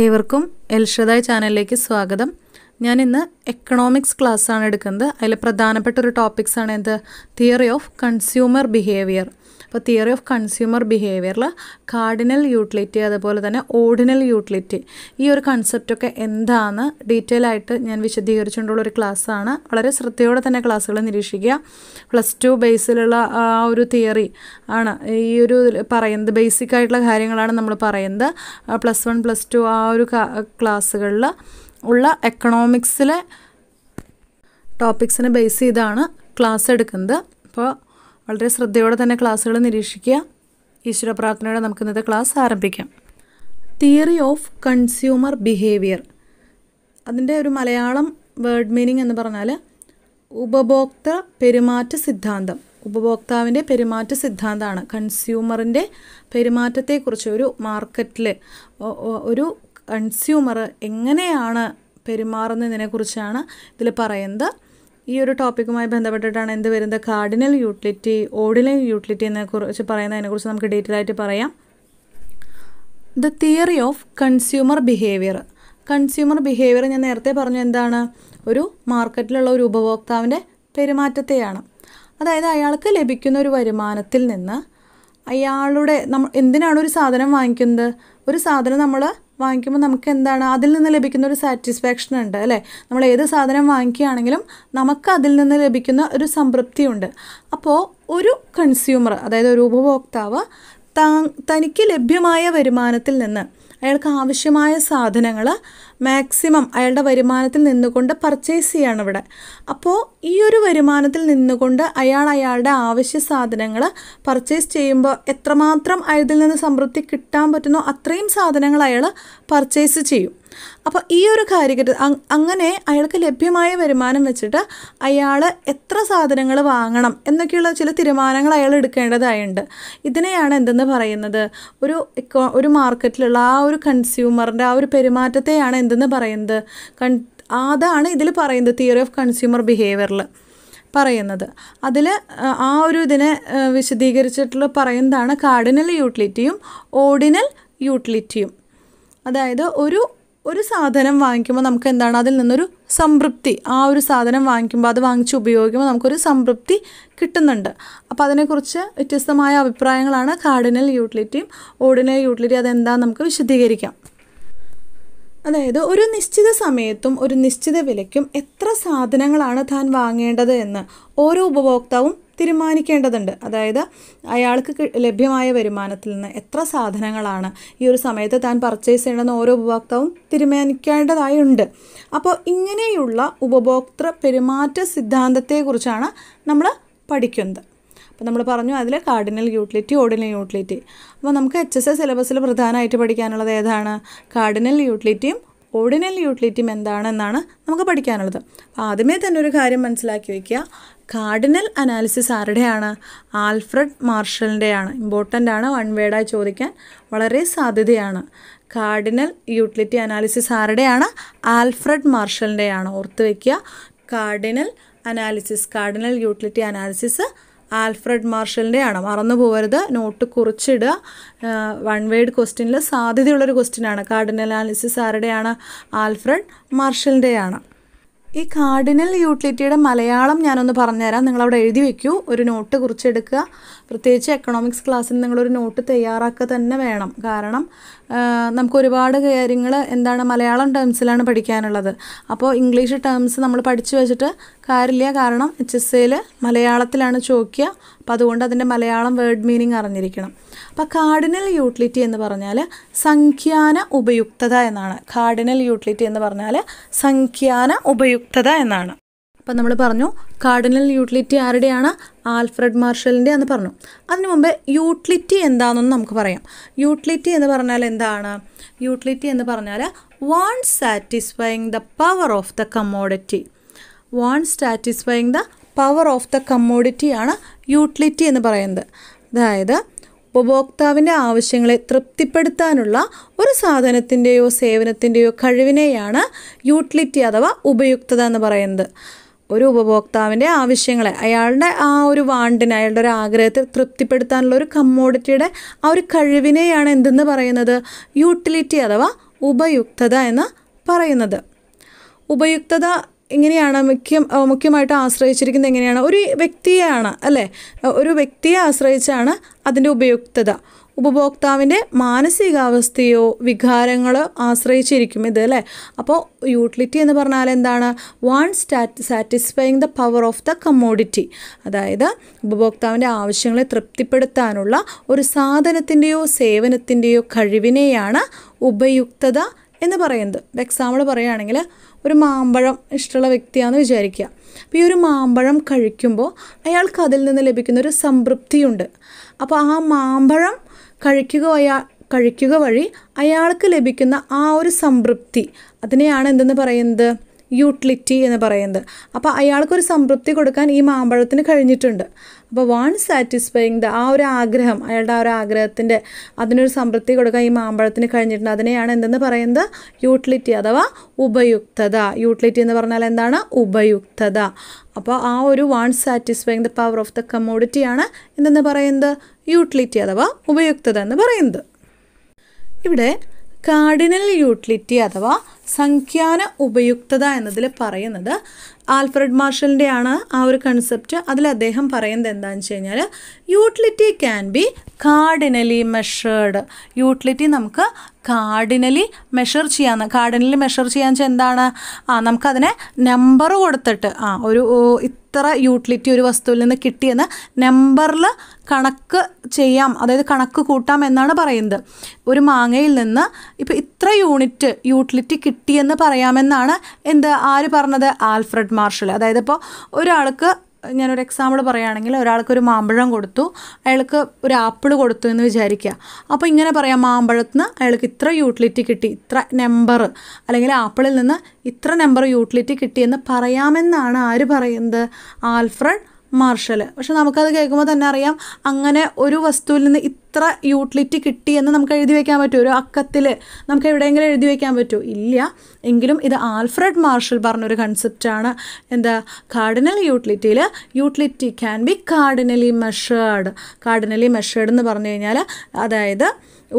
ഏവർക്കും എൽഷദായ് ചാനലിലേക്ക് സ്വാഗതം ഞാൻ ഇന്ന് എക്കണോമിക്സ് ക്ലാസ് ആണ് എടുക്കുന്നത് അതിൽ പ്രധാനപ്പെട്ട ഒരു ടോപ്പിക്സ് ആണ് എന്ത് തിയറി ഓഫ് കൺസ്യൂമർ ബിഹേവിയർ അപ്പോൾ തിയറി ഓഫ് കൺസ്യൂമർ ബിഹേവിയറിൽ കാർഡിനൽ യൂട്ടിലിറ്റി അതുപോലെ തന്നെ ഓർഡിനൽ യൂട്ടിലിറ്റി ഈ ഒരു കൺസെപ്റ്റൊക്കെ എന്താണെന്ന് ഡീറ്റെയിൽ ആയിട്ട് ഞാൻ വിശദീകരിച്ചുകൊണ്ടുള്ള ഒരു ക്ലാസ്സാണ് വളരെ ശ്രദ്ധയോടെ തന്നെ ക്ലാസ്സുകൾ നിരീക്ഷിക്കുക പ്ലസ് ടു ബേസിലുള്ള ആ ഒരു തിയറി ആണ് ഈ ഒരു പറയുന്നത് ബേസിക് ആയിട്ടുള്ള കാര്യങ്ങളാണ് നമ്മൾ പറയുന്നത് പ്ലസ് വൺ പ്ലസ് ടു ആ ഒരു ക്ലാസ്സുകളിൽ ഉള്ള എക്കണോമിക്സിലെ ടോപ്പിക്സിനെ ബേസ് ചെയ്താണ് ക്ലാസ് എടുക്കുന്നത് അപ്പോൾ വളരെ ശ്രദ്ധയോടെ തന്നെ ക്ലാസ്സുകൾ നിരീക്ഷിക്കുക ഈശ്വര പ്രാർത്ഥനയോടെ നമുക്ക് ഇന്നത്തെ ക്ലാസ് ആരംഭിക്കാം തിയറി ഓഫ് കൺസ്യൂമർ ബിഹേവിയർ അതിൻ്റെ ഒരു മലയാളം വേർഡ് മീനിങ് എന്ന് പറഞ്ഞാൽ ഉപഭോക്തൃ പെരുമാറ്റ സിദ്ധാന്തം ഉപഭോക്താവിൻ്റെ പെരുമാറ്റ സിദ്ധാന്തമാണ് കൺസ്യൂമറിൻ്റെ പെരുമാറ്റത്തെക്കുറിച്ച് ഒരു മാർക്കറ്റിൽ ഒരു കൺസ്യൂമർ എങ്ങനെയാണ് പെരുമാറുന്നതിനെക്കുറിച്ചാണ് ഇതിൽ പറയുന്നത് ഈ ഒരു ടോപ്പിക്കുമായി ബന്ധപ്പെട്ടിട്ടാണ് എന്ത് വരുന്നത് കാർഡിനൽ യൂട്ടിലിറ്റി ഓർഡിനൽ യൂട്ടിലിറ്റി എന്നെ കുറിച്ച് അതിനെക്കുറിച്ച് നമുക്ക് ഡീറ്റെയിൽ ആയിട്ട് പറയാം the theory of consumer behaviour consumer behaviour ഞാൻ നേരത്തെ പറഞ്ഞു എന്താണ് ഒരു മാർക്കറ്റിലുള്ള ഒരു ഉപഭോക്താവിൻ്റെ പെരുമാറ്റത്തെയാണ് അതായത് അയാൾക്ക് ലഭിക്കുന്ന ഒരു വരുമാനത്തിൽ നിന്ന് അയാളുടെ നമ്മൾ എന്തിനാണ് ഒരു സാധനം വാങ്ങിക്കുന്നത് ഒരു സാധനം നമ്മൾ വാങ്ങിക്കുമ്പോൾ നമുക്ക് എന്താണ് അതിൽ നിന്ന് ലഭിക്കുന്ന ഒരു സാറ്റിസ്ഫാക്ഷൻ ഉണ്ട് അല്ലേ നമ്മൾ ഏത് സാധനം വാങ്ങിക്കുകയാണെങ്കിലും നമുക്ക് അതിൽ നിന്ന് ലഭിക്കുന്ന ഒരു സംതൃപ്തിയുണ്ട് അപ്പോൾ ഒരു കൺസ്യൂമർ അതായത് ഒരു ഉപഭോക്താവ് തനിക്ക് ലഭ്യമായ വരുമാനത്തിൽ നിന്ന് അയാൾക്ക് ആവശ്യമായ സാധനങ്ങൾ മാക്സിമം അയാളുടെ വരുമാനത്തിൽ നിന്നുകൊണ്ട് പർച്ചേസ് ചെയ്യാണ് ഇവിടെ അപ്പോൾ ഈ ഒരു വരുമാനത്തിൽ നിന്നുകൊണ്ട് അയാൾ അയാളുടെ ആവശ്യ സാധനങ്ങൾ പർച്ചേസ് ചെയ്യുമ്പോൾ എത്രമാത്രം അയാളിൽ നിന്ന് സംതൃപ്തി കിട്ടാൻ പറ്റുന്നോ അത്രയും സാധനങ്ങൾ അയാൾ പർച്ചേസ് ചെയ്യും അപ്പോൾ ഈ ഒരു കാര്യത്തിൽ അങ്ങനെ അയാൾക്ക് ലഭ്യമായ വരുമാനം വെച്ചിട്ട് അയാൾ എത്ര സാധനങ്ങൾ വാങ്ങണം എന്നൊക്കെയുള്ള ചില തീരുമാനങ്ങൾ അയാൾ എടുക്കേണ്ടതായുണ്ട് ഇതിനെയാണ് എന്തെന്ന് പറയുന്നത് ഒരു ഒരു മാർക്കറ്റിലുള്ള ആ ഒരു കൺസ്യൂമറിൻ്റെ ആ ഒരു പെരുമാറ്റത്തെയാണ് എന്തെന്ന് പറയുന്നത് കൺ അതാണ് ഇതിൽ പറയുന്നത് തിയറി ഓഫ് കൺസ്യൂമർ ബിഹേവിയറിൽ പറയുന്നത് അതിൽ ആ ഒരു ഇതിനെ വിശദീകരിച്ചിട്ടുള്ള പറയുന്നതാണ് കാർഡിനൽ യൂട്ടിലിറ്റിയും ഓർഡിനൽ യൂട്ടിലിറ്റിയും അതായത് ഒരു ഒരു സാധനം വാങ്ങിക്കുമ്പോൾ നമുക്ക് എന്താണ് അതിൽ നിന്നൊരു സംതൃപ്തി ആ ഒരു സാധനം വാങ്ങിക്കുമ്പോൾ അത് വാങ്ങിച്ച് ഉപയോഗിക്കുമ്പോൾ നമുക്കൊരു സംതൃപ്തി കിട്ടുന്നുണ്ട് അപ്പോൾ അതിനെക്കുറിച്ച് വ്യത്യസ്തമായ അഭിപ്രായങ്ങളാണ് കാർഡിനൽ യൂട്ടിലിറ്റിയും ഓർഡിനറി യൂട്ടിലിറ്റി അതെന്താ നമുക്ക് വിശദീകരിക്കാം അതായത് ഒരു നിശ്ചിത സമയത്തും ഒരു നിശ്ചിത വിലയ്ക്കും എത്ര സാധനങ്ങളാണ് താൻ വാങ്ങേണ്ടത് എന്ന് ഓരോ ഉപഭോക്താവും തീരുമാനിക്കേണ്ടതുണ്ട് അതായത് അയാൾക്ക് ലഭ്യമായ വരുമാനത്തിൽ നിന്ന് എത്ര സാധനങ്ങളാണ് ഈ ഒരു സമയത്ത് താൻ പർച്ചേസ് ചെയ്യണമെന്ന് ഓരോ ഉപഭോക്താവും തീരുമാനിക്കേണ്ടതായുണ്ട് അപ്പോൾ ഇങ്ങനെയുള്ള ഉപഭോക്തൃ പെരുമാറ്റ സിദ്ധാന്തത്തെക്കുറിച്ചാണ് നമ്മൾ പഠിക്കുന്നത് അപ്പോൾ നമ്മൾ പറഞ്ഞു അതിൽ കാർഡിനൽ യൂട്ടിലിറ്റി ഓർഡിനൽ യൂട്ടിലിറ്റി അപ്പോൾ നമുക്ക് എച്ച് എസ് എ സിലബസിൽ പ്രധാനമായിട്ട് പഠിക്കാനുള്ളത് ഏതാണ് കാർഡിനൽ യൂട്ടിലിറ്റിയും ഓർഡിനൽ യൂട്ടിലിറ്റിയും എന്താണെന്നാണ് നമുക്ക് പഠിക്കാനുള്ളത് അപ്പോൾ ആദ്യമേ തന്നെ ഒരു കാര്യം മനസ്സിലാക്കി വയ്ക്കുക കാർഡിനൽ അനാലിസിസ് ആരുടെയാണ് ആൽഫ്രഡ് മാർഷലിൻ്റെയാണ് ഇമ്പോർട്ടൻ്റ് ആണ് വൺ വേർഡായി ചോദിക്കാൻ വളരെ സാധ്യതയാണ് കാർഡിനൽ യൂട്ടിലിറ്റി അനാലിസിസ് ആരുടെയാണ് ആൽഫ്രഡ് മാർഷലിൻ്റെയാണ് ഓർത്ത് വയ്ക്കുക cardinal analysis cardinal utility analysis Alfred മാർഷലിൻ്റെയാണ് മറന്നു പോകരുത് നോട്ട് കുറിച്ചിടുക വൺ വേഡ് ക്വസ്റ്റ്യനിൽ സാധ്യതയുള്ളൊരു ക്വസ്റ്റ്യനാണ് കാർഡിനൽ അനാലിസിസ് ആരുടെയാണ് ആൽഫ്രഡ് മാർഷലിൻ്റെയാണ് ഈ കാർഡിനൽ യൂട്ടിലിറ്റിയുടെ മലയാളം ഞാനൊന്ന് പറഞ്ഞുതരാം നിങ്ങളവിടെ എഴുതി വയ്ക്കൂ ഒരു നോട്ട് കുറിച്ചെടുക്കുക പ്രത്യേകിച്ച് എക്കണോമിക്സ് ക്ലാസ്സിൽ നിങ്ങളൊരു നോട്ട് തയ്യാറാക്കുക തന്നെ വേണം കാരണം നമുക്ക് ഒരുപാട് കാര്യങ്ങൾ എന്താണ് മലയാളം ടേംസിലാണ് പഠിക്കാനുള്ളത് അപ്പോൾ ഇംഗ്ലീഷ് ടേംസ് നമ്മൾ പഠിച്ചു വെച്ചിട്ട് കാര്യമില്ല കാരണം എച്ച് എസ് എയിൽ മലയാളത്തിലാണ് ചോദിക്കുക അപ്പോൾ അതുകൊണ്ട് അതിൻ്റെ മലയാളം വേർഡ് മീനിങ് അറിഞ്ഞിരിക്കണം അപ്പോൾ കാർഡിനൽ യൂട്ടിലിറ്റി എന്ന് പറഞ്ഞാൽ സംഖ്യാന ഉപയുക്തത എന്നാണ് കാർഡിനൽ യൂട്ടിലിറ്റി എന്ന് പറഞ്ഞാൽ സംഖ്യാന ഉപയുക്തത എന്നാണ് അപ്പം നമ്മൾ പറഞ്ഞു കാർഡിനൽ യൂട്ടിലിറ്റി ആരുടെയാണ് ആൽഫ്രഡ് മാർഷലിൻ്റെ എന്ന് പറഞ്ഞു അതിനു മുമ്പ് യൂട്ടിലിറ്റി എന്താണെന്ന് നമുക്ക് പറയാം യൂട്ടിലിറ്റി എന്ന് പറഞ്ഞാൽ എന്താണ് യൂട്ടിലിറ്റി എന്ന് പറഞ്ഞാൽ want satisfying the power of the commodity want satisfying the power of the കമ്മോഡിറ്റിയാണ് ആണ് യൂട്ടിലിറ്റി എന്ന് പറയുന്നത് അതായത് ഉപഭോക്താവിൻ്റെ ആവശ്യങ്ങളെ തൃപ്തിപ്പെടുത്താനുള്ള ഒരു സാധനത്തിൻ്റെയോ സേവനത്തിൻ്റെയോ കഴിവിനെയാണ് യൂട്ടിലിറ്റി അഥവാ ഉപയുക്തത എന്ന് പറയുന്നത് ഒരു ഉപഭോക്താവിൻ്റെ ആവശ്യങ്ങളെ അയാളുടെ ആ ഒരു വാണ്ടിനെ അയാളുടെ ഒരു ആഗ്രഹത്തെ തൃപ്തിപ്പെടുത്താനുള്ള ഒരു കമ്മോഡിറ്റിയുടെ ആ ഒരു കഴിവിനെയാണ് എന്തെന്ന് പറയുന്നത് യൂട്ടിലിറ്റി അഥവാ ഉപയുക്തത എന്ന് പറയുന്നത് ഉപയുക്തത എങ്ങനെയാണ് മുഖ്യം മുഖ്യമായിട്ട് ആശ്രയിച്ചിരിക്കുന്നത് എങ്ങനെയാണ് ഒരു വ്യക്തിയെയാണ് അല്ലേ ഒരു വ്യക്തിയെ ആശ്രയിച്ചാണ് അതിൻ്റെ ഉപയുക്തത ഉപഭോക്താവിൻ്റെ മാനസികാവസ്ഥയോ വികാരങ്ങളോ ആശ്രയിച്ചിരിക്കും ഇത് അല്ലേ അപ്പോൾ യൂട്ടിലിറ്റി എന്ന് പറഞ്ഞാൽ എന്താണ് വൺ സ്റ്റാറ്റ് satisfying the power of the commodity അതായത് ഉപഭോക്താവിൻ്റെ ആവശ്യങ്ങളെ തൃപ്തിപ്പെടുത്താനുള്ള ഒരു സാധനത്തിൻ്റെയോ സേവനത്തിൻ്റെയോ കഴിവിനെയാണ് ഉപയുക്തത എന്ന് പറയുന്നത് ഇപ്പോൾ എക്സാമ്പിൾ പറയുകയാണെങ്കിൽ ഒരു മാമ്പഴം ഇഷ്ടമുള്ള വ്യക്തിയാണെന്ന് വിചാരിക്കുക അപ്പോൾ ഈ ഒരു മാമ്പഴം കഴിക്കുമ്പോൾ അയാൾക്ക് അതിൽ നിന്ന് ലഭിക്കുന്ന ഒരു സംതൃപ്തിയുണ്ട് അപ്പോൾ ആ മാമ്പഴം കഴിക്കുക അയാൾ കഴിക്കുക വഴി അയാൾക്ക് ലഭിക്കുന്ന ആ ഒരു സംതൃപ്തി അതിനെയാണ് എന്തെന്ന് പറയുന്നത് യൂട്ടിലിറ്റി എന്ന് പറയുന്നത് അപ്പോൾ അയാൾക്കൊരു സംതൃപ്തി കൊടുക്കാൻ ഈ മാമ്പഴത്തിന് കഴിഞ്ഞിട്ടുണ്ട് അപ്പോൾ വൺ സാറ്റിസ്ഫൈങ് ദ ആ ഒരു ആഗ്രഹം അയാളുടെ ആ ഒരു ആഗ്രഹത്തിൻ്റെ അതിനൊരു സംതൃപ്തി കൊടുക്കാൻ ഈ മാമ്പഴത്തിന് കഴിഞ്ഞിട്ടുണ്ട് അതിനെയാണ് എന്തെന്ന് പറയുന്നത് യൂട്ടിലിറ്റി അഥവാ ഉപയുക്തത യൂട്ടിലിറ്റി എന്ന് പറഞ്ഞാൽ എന്താണ് ഉപയുക്തത അപ്പോൾ ആ ഒരു one satisfying the power of the കമ്മോഡിറ്റിയാണ് എന്തെന്ന് പറയുന്നത് യൂട്ടിലിറ്റി അഥവാ ഉപയുക്തത എന്ന് പറയുന്നത് ഇവിടെ കാർഡിനൽ യൂട്ടിലിറ്റി അഥവാ സംഖ്യാന ഉപയുക്തത എന്നതിൽ പറയുന്നത് ആൽഫ്രഡ് മാർഷലിൻ്റെ ആണ് ആ ഒരു കൺസെപ്റ്റ് അതിൽ അദ്ദേഹം പറയുന്നത് എന്താണെന്ന് വെച്ച് കഴിഞ്ഞാൽ utility can be cardinally measured utility നമുക്ക് കാർഡിനലി മെഷർ ചെയ്യാൻ കാർഡിനലി മെഷർ ചെയ്യാന്ന് വെച്ചാൽ എന്താണ് ആ നമുക്കതിനെ നമ്പർ കൊടുത്തിട്ട് ആ ഒരു ഇത്ര യൂട്ടിലിറ്റി ഒരു വസ്തുവിൽ നിന്ന് കിട്ടിയെന്ന് നമ്പറിൽ കണക്ക് ചെയ്യാം അതായത് കണക്ക് കൂട്ടാം എന്നാണ് പറയുന്നത് ഒരു മാങ്ങയിൽ നിന്ന് ഇപ്പോൾ ഇത്ര യൂണിറ്റ് യൂട്ടിലിറ്റി കിട്ടിയെന്ന് പറയാമെന്നാണ് എന്ത് ആര് പറഞ്ഞത് ആൽഫ്രഡ് മാർഷൽ അതായത് ഇപ്പോൾ ഒരാൾക്ക് ഞാനൊരു എക്സാമ്പിൾ പറയുകയാണെങ്കിൽ ഒരാൾക്ക് ഒരു മാമ്പഴം കൊടുത്തു അയാൾക്ക് ഒരു ആപ്പിൾ കൊടുത്തു എന്ന് വിചാരിക്കുക അപ്പോൾ ഇങ്ങനെ പറയാം മാമ്പഴത്തിൽ നിന്ന് അയാൾക്ക് ഇത്ര യൂട്ടിലിറ്റി കിട്ടി ഇത്ര നമ്പർ അല്ലെങ്കിൽ ആപ്പിളിൽ നിന്ന് ഇത്ര നമ്പർ യൂട്ടിലിറ്റി കിട്ടിയെന്ന് പറയാമെന്നാണ് ആര് പറയുന്നത് ആൽഫ്രഡ് മാർഷൽ പക്ഷെ നമുക്കത് കേൾക്കുമ്പോൾ തന്നെ അറിയാം അങ്ങനെ ഒരു വസ്തുവിൽ നിന്ന് ഇത്ര യൂട്ടിലിറ്റി കിട്ടി എന്ന് നമുക്ക് എഴുതി വയ്ക്കാൻ പറ്റുമോ ഒരു അക്കത്തിൽ നമുക്ക് എവിടെയെങ്കിലും എഴുതി വയ്ക്കാൻ പറ്റുമോ ഇല്ല എങ്കിലും ഇത് ആൽഫ്രഡ് മാർഷൽ പറഞ്ഞൊരു കൺസെപ്റ്റാണ് എന്താ കാർഡിനൽ യൂട്ടിലിറ്റിയിൽ utility can be cardinally measured cardinally measured എന്ന് പറഞ്ഞു കഴിഞ്ഞാൽ അതായത്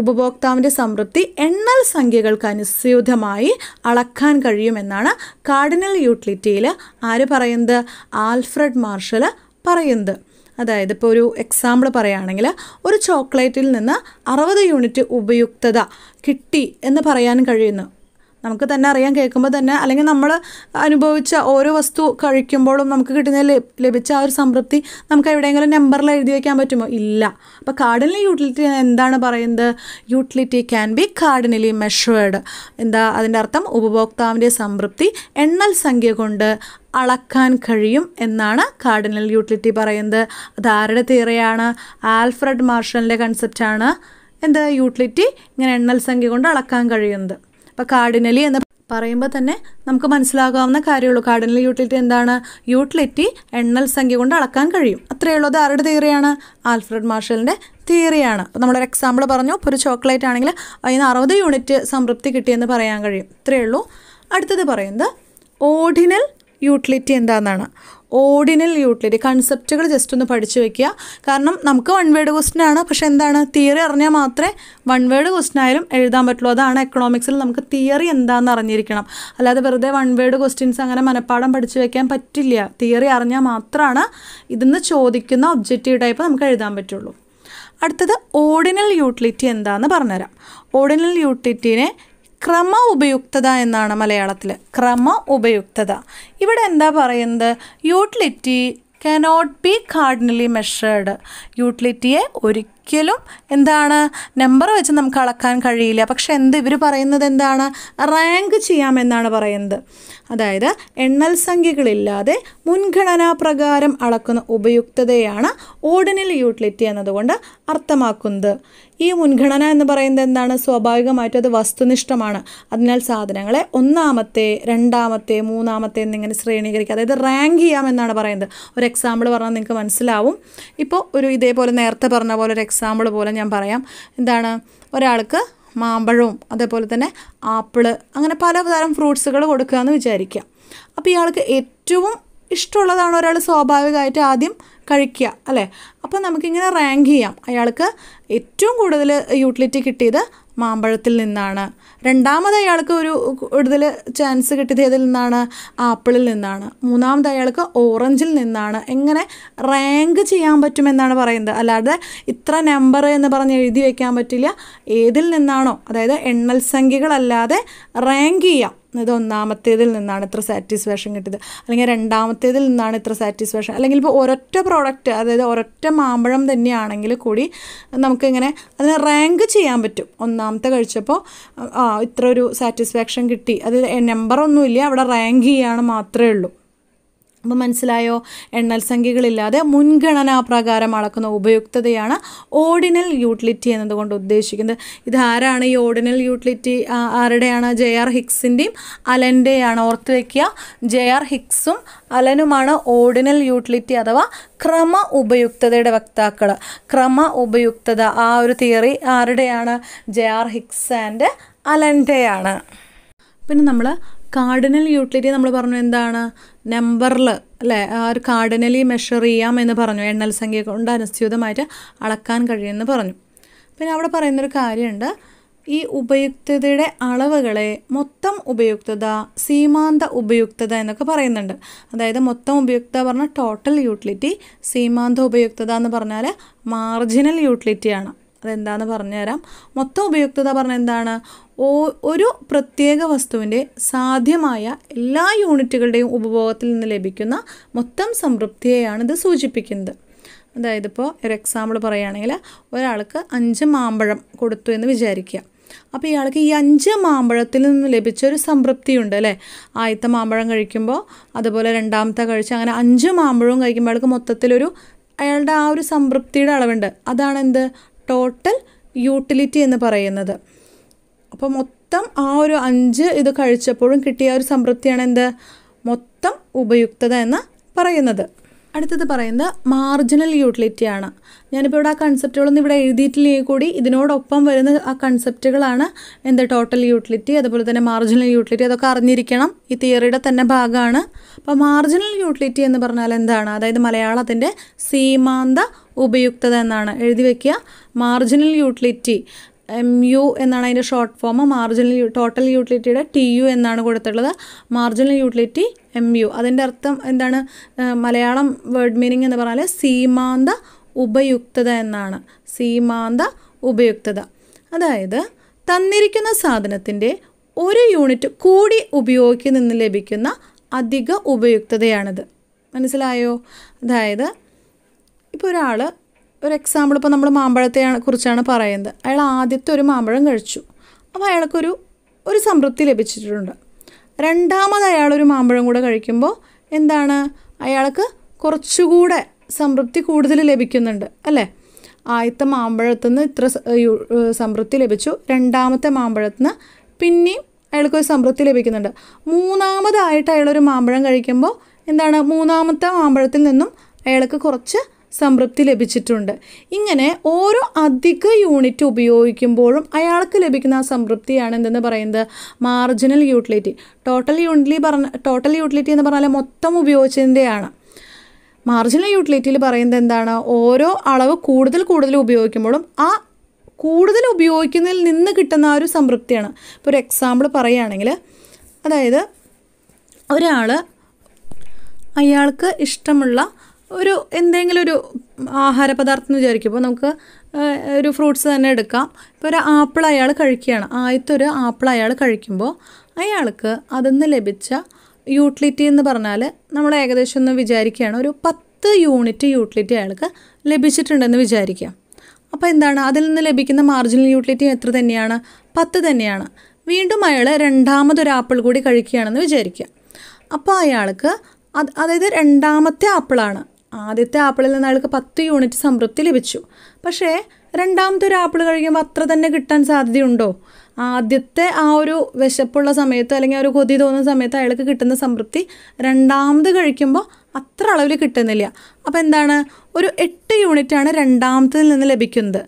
ഉപഭോക്താവിൻ്റെ സംതൃപ്തി എണ്ണൽ സംഖ്യകൾക്ക് അനുസ്യൂതമായി അളക്കാൻ കഴിയുമെന്നാണ് കാർഡിനൽ യൂട്ടിലിറ്റിയിൽ ആര് പറയുന്നത് ആൽഫ്രഡ് മാർഷൽ പറയുന്നത് അതായത് ഇപ്പോൾ ഒരു എക്സാമ്പിൾ പറയുകയാണെങ്കിൽ ഒരു ചോക്ലേറ്റിൽ നിന്ന് അറുപത് യൂണിറ്റ് ഉപയുക്തത കിട്ടി എന്ന് പറയാൻ കഴിയുന്നു നമുക്ക് തന്നെ അറിയാൻ കേൾക്കുമ്പോൾ തന്നെ അല്ലെങ്കിൽ നമ്മൾ അനുഭവിച്ച ഓരോ വസ്തു കഴിക്കുമ്പോഴും നമുക്ക് കിട്ടുന്ന ലഭിച്ച ആ ഒരു സംതൃപ്തി നമുക്ക് എവിടെയെങ്കിലും നമ്പറിൽ എഴുതി വയ്ക്കാൻ പറ്റുമോ ഇല്ല അപ്പോൾ കാർഡിനലി യൂട്ടിലിറ്റി എന്താണ് പറയുന്നത് utility can be cardinally measured എന്താ അതിൻ്റെ അർത്ഥം ഉപഭോക്താവിൻ്റെ സംതൃപ്തി എണ്ണൽ സംഖ്യ കൊണ്ട് അളക്കാൻ കഴിയും എന്നാണ് കാർഡിനൽ യൂട്ടിലിറ്റി പറയുന്നത് അത് ആരുടെ തീറയാണ് ആൽഫ്രഡ് മാർഷലിൻ്റെ കൺസെപ്റ്റാണ് എന്താ യൂട്ടിലിറ്റി ഇങ്ങനെ എണ്ണൽ സംഖ്യ കൊണ്ട് അളക്കാൻ കഴിയുന്നത് ഇപ്പോൾ കാർഡിനലി എന്ന് പറയുമ്പോൾ തന്നെ നമുക്ക് മനസ്സിലാകാവുന്ന കാര്യമുള്ളൂ കാർഡിനലി യൂട്ടിലിറ്റി എന്താണ് യൂട്ടിലിറ്റി എണ്ണൽ സംഖ്യ കൊണ്ട് അളക്കാൻ കഴിയും അത്രയേ ഉള്ളൂ ആരുടെ തിയറിയാണ് ആൽഫ്രഡ് മാർഷലിൻ്റെ തിയറിയാണ് അപ്പോൾ നമ്മളൊരു എക്സാമ്പിൾ പറഞ്ഞു ഇപ്പോൾ ഒരു ചോക്ലേറ്റ് ആണെങ്കിൽ അതിന് അറുപത് യൂണിറ്റ് സംതൃപ്തി കിട്ടിയെന്ന് പറയാൻ കഴിയും ഇത്രയേ ഉള്ളൂ അടുത്തത് പറയുന്നത് ഓർഡിനൽ യൂട്ടിലിറ്റി എന്താണെന്നാണ് ഓർഡിനൽ യൂട്ടിലിറ്റി കൺസെപ്റ്റുകൾ ജസ്റ്റ് ഒന്ന് പഠിച്ചു വെക്കുക കാരണം നമുക്ക് വൺ വേർഡ് ക്വസ്റ്റ്യൻ ആണ് പക്ഷേ എന്താണ് തിയറി അറിഞ്ഞാൽ മാത്രമേ വൺ വേർഡ് ക്വസ്റ്റ്യൻ ആയാലും എഴുതാൻ പറ്റുള്ളൂ അതാണ് എക്കണോമിക്സിൽ നമുക്ക് തിയറി എന്താണെന്ന് അറിഞ്ഞിരിക്കണം അല്ലാതെ വെറുതെ വൺ വേർഡ് ക്വസ്റ്റ്യൻസ് അങ്ങനെ മനഃപ്പാടം പഠിച്ചു വെക്കാൻ പറ്റില്ല തിയറി അറിഞ്ഞാൽ മാത്രമാണ് ഇതിന്ന് ചോദിക്കുന്ന ഒബ്ജക്റ്റീവ് ടൈപ്പ് നമുക്ക് എഴുതാൻ പറ്റുള്ളൂ അടുത്തത് ഓർഡിനൽ യൂട്ടിലിറ്റി എന്താണെന്ന് പറഞ്ഞുതരാം ഓർഡിനൽ യൂട്ടിലിറ്റിനെ ക്രമ ഉപയുക്തത എന്നാണ് മലയാളത്തിൽ ക്രമ ഉപയുക്തത ഇവിടെ എന്താ പറയുന്നത് utility cannot be cardinally measured യൂട്ടിലിറ്റിയെ ഒരിക്കലും ഒരിക്കലും എന്താണ് നമ്പർ വെച്ച് നമുക്ക് അളക്കാൻ കഴിയില്ല പക്ഷേ എന്ത് ഇവർ പറയുന്നത് എന്താണ് റാങ്ക് ചെയ്യാമെന്നാണ് പറയുന്നത് അതായത് എണ്ണൽ സംഖ്യകളില്ലാതെ മുൻഗണനാ പ്രകാരം അളക്കുന്ന ഉപയുക്തതയാണ് ഓർഡിനൽ യൂട്ടിലിറ്റി എന്നതുകൊണ്ട് അർത്ഥമാക്കുന്നത് ഈ മുൻഗണന എന്ന് പറയുന്നത് എന്താണ് സ്വാഭാവികമായിട്ടും അത് വസ്തുനിഷ്ഠമാണ് അതിനാൽ സാധനങ്ങളെ ഒന്നാമത്തെ രണ്ടാമത്തെ മൂന്നാമത്തെ എന്നിങ്ങനെ ശ്രേണീകരിക്കുക അതായത് റാങ്ക് ചെയ്യാമെന്നാണ് പറയുന്നത് ഒരു എക്സാമ്പിൾ പറഞ്ഞാൽ നിങ്ങൾക്ക് മനസ്സിലാവും ഇപ്പോൾ ഒരു ഇതേപോലെ നേരത്തെ പറഞ്ഞ പോലെ ഒരു എക്സാമ്പിൾ പോലെ ഞാൻ പറയാം എന്താണ് ഒരാൾക്ക് മാമ്പഴവും അതേപോലെ തന്നെ ആപ്പിള് അങ്ങനെ പലതരം ഫ്രൂട്ട്സുകൾ കൊടുക്കുക എന്ന് വിചാരിക്കുക അപ്പോൾ ഇയാൾക്ക് ഏറ്റവും ഇഷ്ടമുള്ളതാണ് ഒരാൾ സ്വാഭാവികമായിട്ട് ആദ്യം കഴിക്കുക അല്ലേ അപ്പോൾ നമുക്കിങ്ങനെ റാങ്ക് ചെയ്യാം അയാൾക്ക് ഏറ്റവും കൂടുതൽ യൂട്ടിലിറ്റി കിട്ടിയത് മാമ്പഴത്തിൽ നിന്നാണ് രണ്ടാമത് അയാൾക്ക് ഒരു കൂടുതൽ ചാൻസ് കിട്ടിയത് ഏതിൽ നിന്നാണ് ആപ്പിളിൽ നിന്നാണ് മൂന്നാമത് അയാൾക്ക് ഓറഞ്ചിൽ നിന്നാണ് എങ്ങനെ റാങ്ക് ചെയ്യാൻ പറ്റുമെന്നാണ് പറയുന്നത് അല്ലാതെ ഇത്ര നമ്പർ എന്ന് പറഞ്ഞ് എഴുതി വയ്ക്കാൻ പറ്റില്ല ഏതിൽ നിന്നാണോ അതായത് എണ്ണൽ സംഖ്യകളല്ലാതെ റാങ്ക് ചെയ്യാം അതായത് ഒന്നാമത്തേതിൽ നിന്നാണ് ഇത്ര സാറ്റിസ്ഫാക്ഷൻ കിട്ടിയത് അല്ലെങ്കിൽ രണ്ടാമത്തേതിൽ നിന്നാണ് ഇത്ര സാറ്റിസ്ഫാക്ഷൻ അല്ലെങ്കിൽ ഇപ്പോൾ ഒരൊറ്റ പ്രോഡക്റ്റ് അതായത് ഒരൊറ്റ മാമ്പഴം തന്നെയാണെങ്കിൽ കൂടി നമുക്കിങ്ങനെ അതിനെ റാങ്ക് ചെയ്യാൻ പറ്റും ഒന്നാമത്തെ കഴിച്ചപ്പോൾ ആ ഇത്ര ഒരു സാറ്റിസ്ഫാക്ഷൻ കിട്ടി അത് നമ്പറൊന്നുമില്ല അവിടെ റാങ്ക് ചെയ്യുകയാണ് മാത്രമേ ഉള്ളൂ അപ്പോൾ മനസ്സിലായോ എണ്ണൽ സംഖ്യകളില്ലാതെ മുൻഗണനാ പ്രകാരം അളക്കുന്ന ഉപയുക്തതയാണ് ഓർഡിനൽ യൂട്ടിലിറ്റി എന്നതുകൊണ്ട് ഉദ്ദേശിക്കുന്നത് ഇത് ആരാണ് ഈ ഓർഡിനൽ യൂട്ടിലിറ്റി ആരുടെയാണ് ജെ ആർ ഹിക്സിൻ്റെയും അലൻ്റെയാണ് ഓർത്ത് വയ്ക്കുക ജെ ആർ ഹിക്സും അലനുമാണ് ഓർഡിനൽ യൂട്ടിലിറ്റി അഥവാ ക്രമ ഉപയുക്തതയുടെ വക്താക്കൾ ക്രമ ഉപയുക്തത ആ ഒരു തിയറി ആരുടെയാണ് ജെ ആർ ഹിക്സ് ആൻഡ് അലൻ്റെയാണ് പിന്നെ നമ്മൾ കാർഡിനൽ യൂട്ടിലിറ്റി നമ്മൾ പറഞ്ഞു എന്താണ് നമ്പറിൽ അല്ലേ ആ ഒരു കാർഡിനലി മെഷർ ചെയ്യാം എന്ന് പറഞ്ഞു എണ്ണൽ സംഖ്യ കൊണ്ട് അനുസ്യൂതമായിട്ട് അളക്കാൻ കഴിയുമെന്ന് പറഞ്ഞു പിന്നെ അവിടെ പറയുന്നൊരു കാര്യമുണ്ട് ഈ ഉപയുക്തതയുടെ അളവുകളെ മൊത്തം ഉപയുക്തത സീമാന്ത ഉപയുക്തത എന്നൊക്കെ പറയുന്നുണ്ട് അതായത് മൊത്തം ഉപയുക്തത പറഞ്ഞാൽ ടോട്ടൽ യൂട്ടിലിറ്റി സീമാന്ത ഉപയുക്തത എന്ന് പറഞ്ഞാൽ മാർജിനൽ യൂട്ടിലിറ്റിയാണ് അതെന്താണെന്ന് പറഞ്ഞുതരാം മൊത്തം ഉപയുക്തത പറഞ്ഞാൽ എന്താണ് ഒരു പ്രത്യേക വസ്തുവിൻ്റെ സാധ്യമായ എല്ലാ യൂണിറ്റുകളുടെയും ഉപഭോഗത്തിൽ നിന്ന് ലഭിക്കുന്ന മൊത്തം സംതൃപ്തിയെയാണ് ഇത് സൂചിപ്പിക്കുന്നത് അതായത് ഇപ്പോൾ ഒരു എക്സാമ്പിൾ പറയുകയാണെങ്കിൽ ഒരാൾക്ക് അഞ്ച് മാമ്പഴം കൊടുത്തു എന്ന് വിചാരിക്കുക അപ്പോൾ ഇയാൾക്ക് ഈ അഞ്ച് മാമ്പഴത്തിൽ നിന്ന് ലഭിച്ച ഒരു സംതൃപ്തിയുണ്ട് അല്ലേ ആദ്യത്തെ മാമ്പഴം കഴിക്കുമ്പോൾ അതുപോലെ രണ്ടാമത്തെ കഴിച്ച് അങ്ങനെ അഞ്ച് മാമ്പഴവും കഴിക്കുമ്പോൾ അയാൾക്ക് മൊത്തത്തിലൊരു അയാളുടെ ആ ഒരു സംതൃപ്തിയുടെ അളവുണ്ട് അതാണ് എന്ത് ടോട്ടൽ യൂട്ടിലിറ്റി എന്ന് പറയുന്നത് അപ്പോൾ മൊത്തം ആ ഒരു അഞ്ച് ഇത് കഴിച്ചപ്പോഴും കിട്ടിയ ഒരു സംതൃപ്തിയാണ് എന്ത് മൊത്തം ഉപയുക്തത എന്ന് പറയുന്നത് അടുത്തത് പറയുന്നത് മാർജിനൽ യൂട്ടിലിറ്റി ആണ് ഞാനിപ്പോൾ ഇവിടെ ആ കൺസെപ്റ്റുകളൊന്നും ഇവിടെ എഴുതിയിട്ടില്ലെങ്കിൽ കൂടി ഇതിനോടൊപ്പം വരുന്ന ആ കൺസെപ്റ്റുകളാണ് എന്ത് ടോട്ടൽ യൂട്ടിലിറ്റി അതുപോലെ തന്നെ മാർജിനൽ യൂട്ടിലിറ്റി അതൊക്കെ അറിഞ്ഞിരിക്കണം ഈ തിയറിയുടെ തന്നെ ഭാഗമാണ് അപ്പോൾ മാർജിനൽ യൂട്ടിലിറ്റി എന്ന് പറഞ്ഞാൽ എന്താണ് അതായത് മലയാളത്തിൻ്റെ സീമാന്ത ഉപയുക്തത എന്നാണ് എഴുതി വയ്ക്കുക മാർജിനൽ യൂട്ടിലിറ്റി എം യു എന്നാണ് അതിൻ്റെ ഷോർട്ട് ഫോം മാർജിനൽ ടോട്ടൽ യൂട്ടിലിറ്റിയുടെ ടി യു എന്നാണ് കൊടുത്തിട്ടുള്ളത് മാർജിനൽ യൂട്ടിലിറ്റി എം യു അതിൻ്റെ അർത്ഥം എന്താണ് മലയാളം വേർഡ് മീനിങ് എന്ന് പറഞ്ഞാൽ സീമാന്ത ഉപയുക്തത എന്നാണ് സീമാന്ത ഉപയുക്തത അതായത് തന്നിരിക്കുന്ന സാധനത്തിൻ്റെ ഒരു യൂണിറ്റ് കൂടി ഉപയോഗിക്കുന്നതിൽ നിന്ന് ലഭിക്കുന്ന അധിക ഉപയുക്തതയാണിത് മനസ്സിലായോ അതായത് ഇപ്പോൾ ഒരാൾ ഒരു എക്സാമ്പിൾ ഇപ്പോൾ നമ്മൾ മാമ്പഴത്തെ കുറിച്ചാണ് പറയുന്നത് അയാൾ ആദ്യത്തെ ഒരു മാമ്പഴം കഴിച്ചു അപ്പോൾ അയാൾക്കൊരു ഒരു സംതൃപ്തി ലഭിച്ചിട്ടുണ്ട് രണ്ടാമത് അയാളൊരു മാമ്പഴം കൂടെ കഴിക്കുമ്പോൾ എന്താണ് അയാൾക്ക് കുറച്ചുകൂടെ സംതൃപ്തി കൂടുതൽ ലഭിക്കുന്നുണ്ട് അല്ലേ ആദ്യത്തെ മാമ്പഴത്തിൽ നിന്ന് ഇത്ര സംതൃപ്തി ലഭിച്ചു രണ്ടാമത്തെ മാമ്പഴത്തിൽ നിന്ന് പിന്നെയും അയാൾക്കൊരു സംതൃപ്തി ലഭിക്കുന്നുണ്ട് മൂന്നാമതായിട്ട് അയാളൊരു മാമ്പഴം കഴിക്കുമ്പോൾ എന്താണ് മൂന്നാമത്തെ മാമ്പഴത്തിൽ നിന്നും അയാൾക്ക് കുറച്ച് സംതൃപ്തി ലഭിച്ചിട്ടുണ്ട് ഇങ്ങനെ ഓരോ അധിക യൂണിറ്റ് ഉപയോഗിക്കുമ്പോഴും അയാൾക്ക് ലഭിക്കുന്ന ആ സംതൃപ്തിയാണ് എന്തെന്ന് പറയുന്നത് മാർജിനൽ യൂട്ടിലിറ്റി ടോട്ടൽ യൂണിറ്റിൽ പറഞ്ഞ ടോട്ടൽ യൂട്ടിലിറ്റി എന്ന് പറഞ്ഞാൽ മൊത്തം ഉപയോഗിച്ചതിൻ്റെയാണ് മാർജിനൽ യൂട്ടിലിറ്റിയിൽ പറയുന്നത് എന്താണ് ഓരോ അളവ് കൂടുതൽ കൂടുതൽ ഉപയോഗിക്കുമ്പോഴും ആ കൂടുതൽ ഉപയോഗിക്കുന്നതിൽ നിന്ന് കിട്ടുന്ന ആ ഒരു സംതൃപ്തിയാണ് ഇപ്പോൾ ഒരു എക്സാമ്പിൾ പറയുകയാണെങ്കിൽ അതായത് ഒരാൾ അയാൾക്ക് ഇഷ്ടമുള്ള ഒരു എന്തെങ്കിലും ഒരു ആഹാര പദാർത്ഥം എന്ന് വിചാരിക്കുമ്പോൾ നമുക്ക് ഒരു ഫ്രൂട്ട്സ് തന്നെ എടുക്കാം ഇപ്പോൾ ഒരു ആപ്പിൾ അയാൾ കഴിക്കുകയാണ് ഒരു ആപ്പിൾ അയാൾ കഴിക്കുമ്പോൾ അയാൾക്ക് അതിൽ നിന്ന് ലഭിച്ച യൂട്ടിലിറ്റി എന്ന് പറഞ്ഞാൽ നമ്മൾ ഏകദേശം ഒന്ന് വിചാരിക്കുകയാണ് ഒരു പത്ത് യൂണിറ്റ് യൂട്ടിലിറ്റി അയാൾക്ക് ലഭിച്ചിട്ടുണ്ടെന്ന് വിചാരിക്കാം അപ്പോൾ എന്താണ് അതിൽ നിന്ന് ലഭിക്കുന്ന മാർജിനൽ യൂട്ടിലിറ്റി എത്ര തന്നെയാണ് പത്ത് തന്നെയാണ് വീണ്ടും അയാൾ രണ്ടാമതൊരു ആപ്പിൾ കൂടി കഴിക്കുകയാണെന്ന് വിചാരിക്കുക അപ്പോൾ അയാൾക്ക് അത് അതായത് രണ്ടാമത്തെ ആപ്പിളാണ് ആദ്യത്തെ ആപ്പിളിൽ നിന്ന് അയാൾക്ക് പത്ത് യൂണിറ്റ് സംതൃപ്തി ലഭിച്ചു പക്ഷേ രണ്ടാമത്തെ ഒരു ആപ്പിൾ കഴിക്കുമ്പോൾ അത്ര തന്നെ കിട്ടാൻ സാധ്യതയുണ്ടോ ആദ്യത്തെ ആ ഒരു വിശപ്പുള്ള സമയത്ത് അല്ലെങ്കിൽ ഒരു കൊതി തോന്നുന്ന സമയത്ത് അയാൾക്ക് കിട്ടുന്ന സംതൃപ്തി രണ്ടാമത് കഴിക്കുമ്പോൾ അത്ര അളവിൽ കിട്ടുന്നില്ല അപ്പോൾ എന്താണ് ഒരു എട്ട് യൂണിറ്റാണ് രണ്ടാമത്തിൽ നിന്ന് ലഭിക്കുന്നത്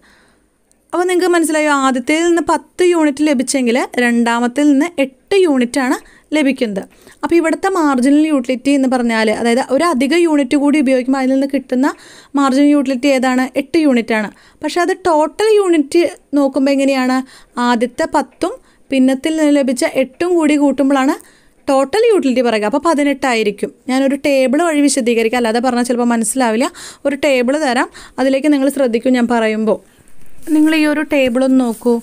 അപ്പോൾ നിങ്ങൾക്ക് മനസ്സിലായോ ആദ്യത്തേതിൽ നിന്ന് പത്ത് യൂണിറ്റ് ലഭിച്ചെങ്കിൽ രണ്ടാമത്തിൽ നിന്ന് എട്ട് യൂണിറ്റാണ് ലഭിക്കുന്നത് അപ്പോൾ ഇവിടുത്തെ മാർജിനൽ യൂട്ടിലിറ്റി എന്ന് പറഞ്ഞാൽ അതായത് ഒരു അധിക യൂണിറ്റ് കൂടി ഉപയോഗിക്കുമ്പോൾ അതിൽ നിന്ന് കിട്ടുന്ന മാർജിനൽ യൂട്ടിലിറ്റി ഏതാണ് എട്ട് ആണ് പക്ഷേ അത് ടോട്ടൽ യൂണിറ്റ് നോക്കുമ്പോൾ എങ്ങനെയാണ് ആദ്യത്തെ പത്തും പിന്നത്തിൽ നിന്ന് ലഭിച്ച എട്ടും കൂടി കൂട്ടുമ്പോഴാണ് ടോട്ടൽ യൂട്ടിലിറ്റി പറയുക അപ്പോൾ പതിനെട്ടായിരിക്കും ഞാനൊരു ടേബിൾ വഴി വിശദീകരിക്കുക അല്ലാതെ പറഞ്ഞാൽ ചിലപ്പോൾ മനസ്സിലാവില്ല ഒരു ടേബിൾ തരാം അതിലേക്ക് നിങ്ങൾ ശ്രദ്ധിക്കും ഞാൻ പറയുമ്പോൾ നിങ്ങൾ ഈ ഒരു ടേബിളൊന്ന് നോക്കൂ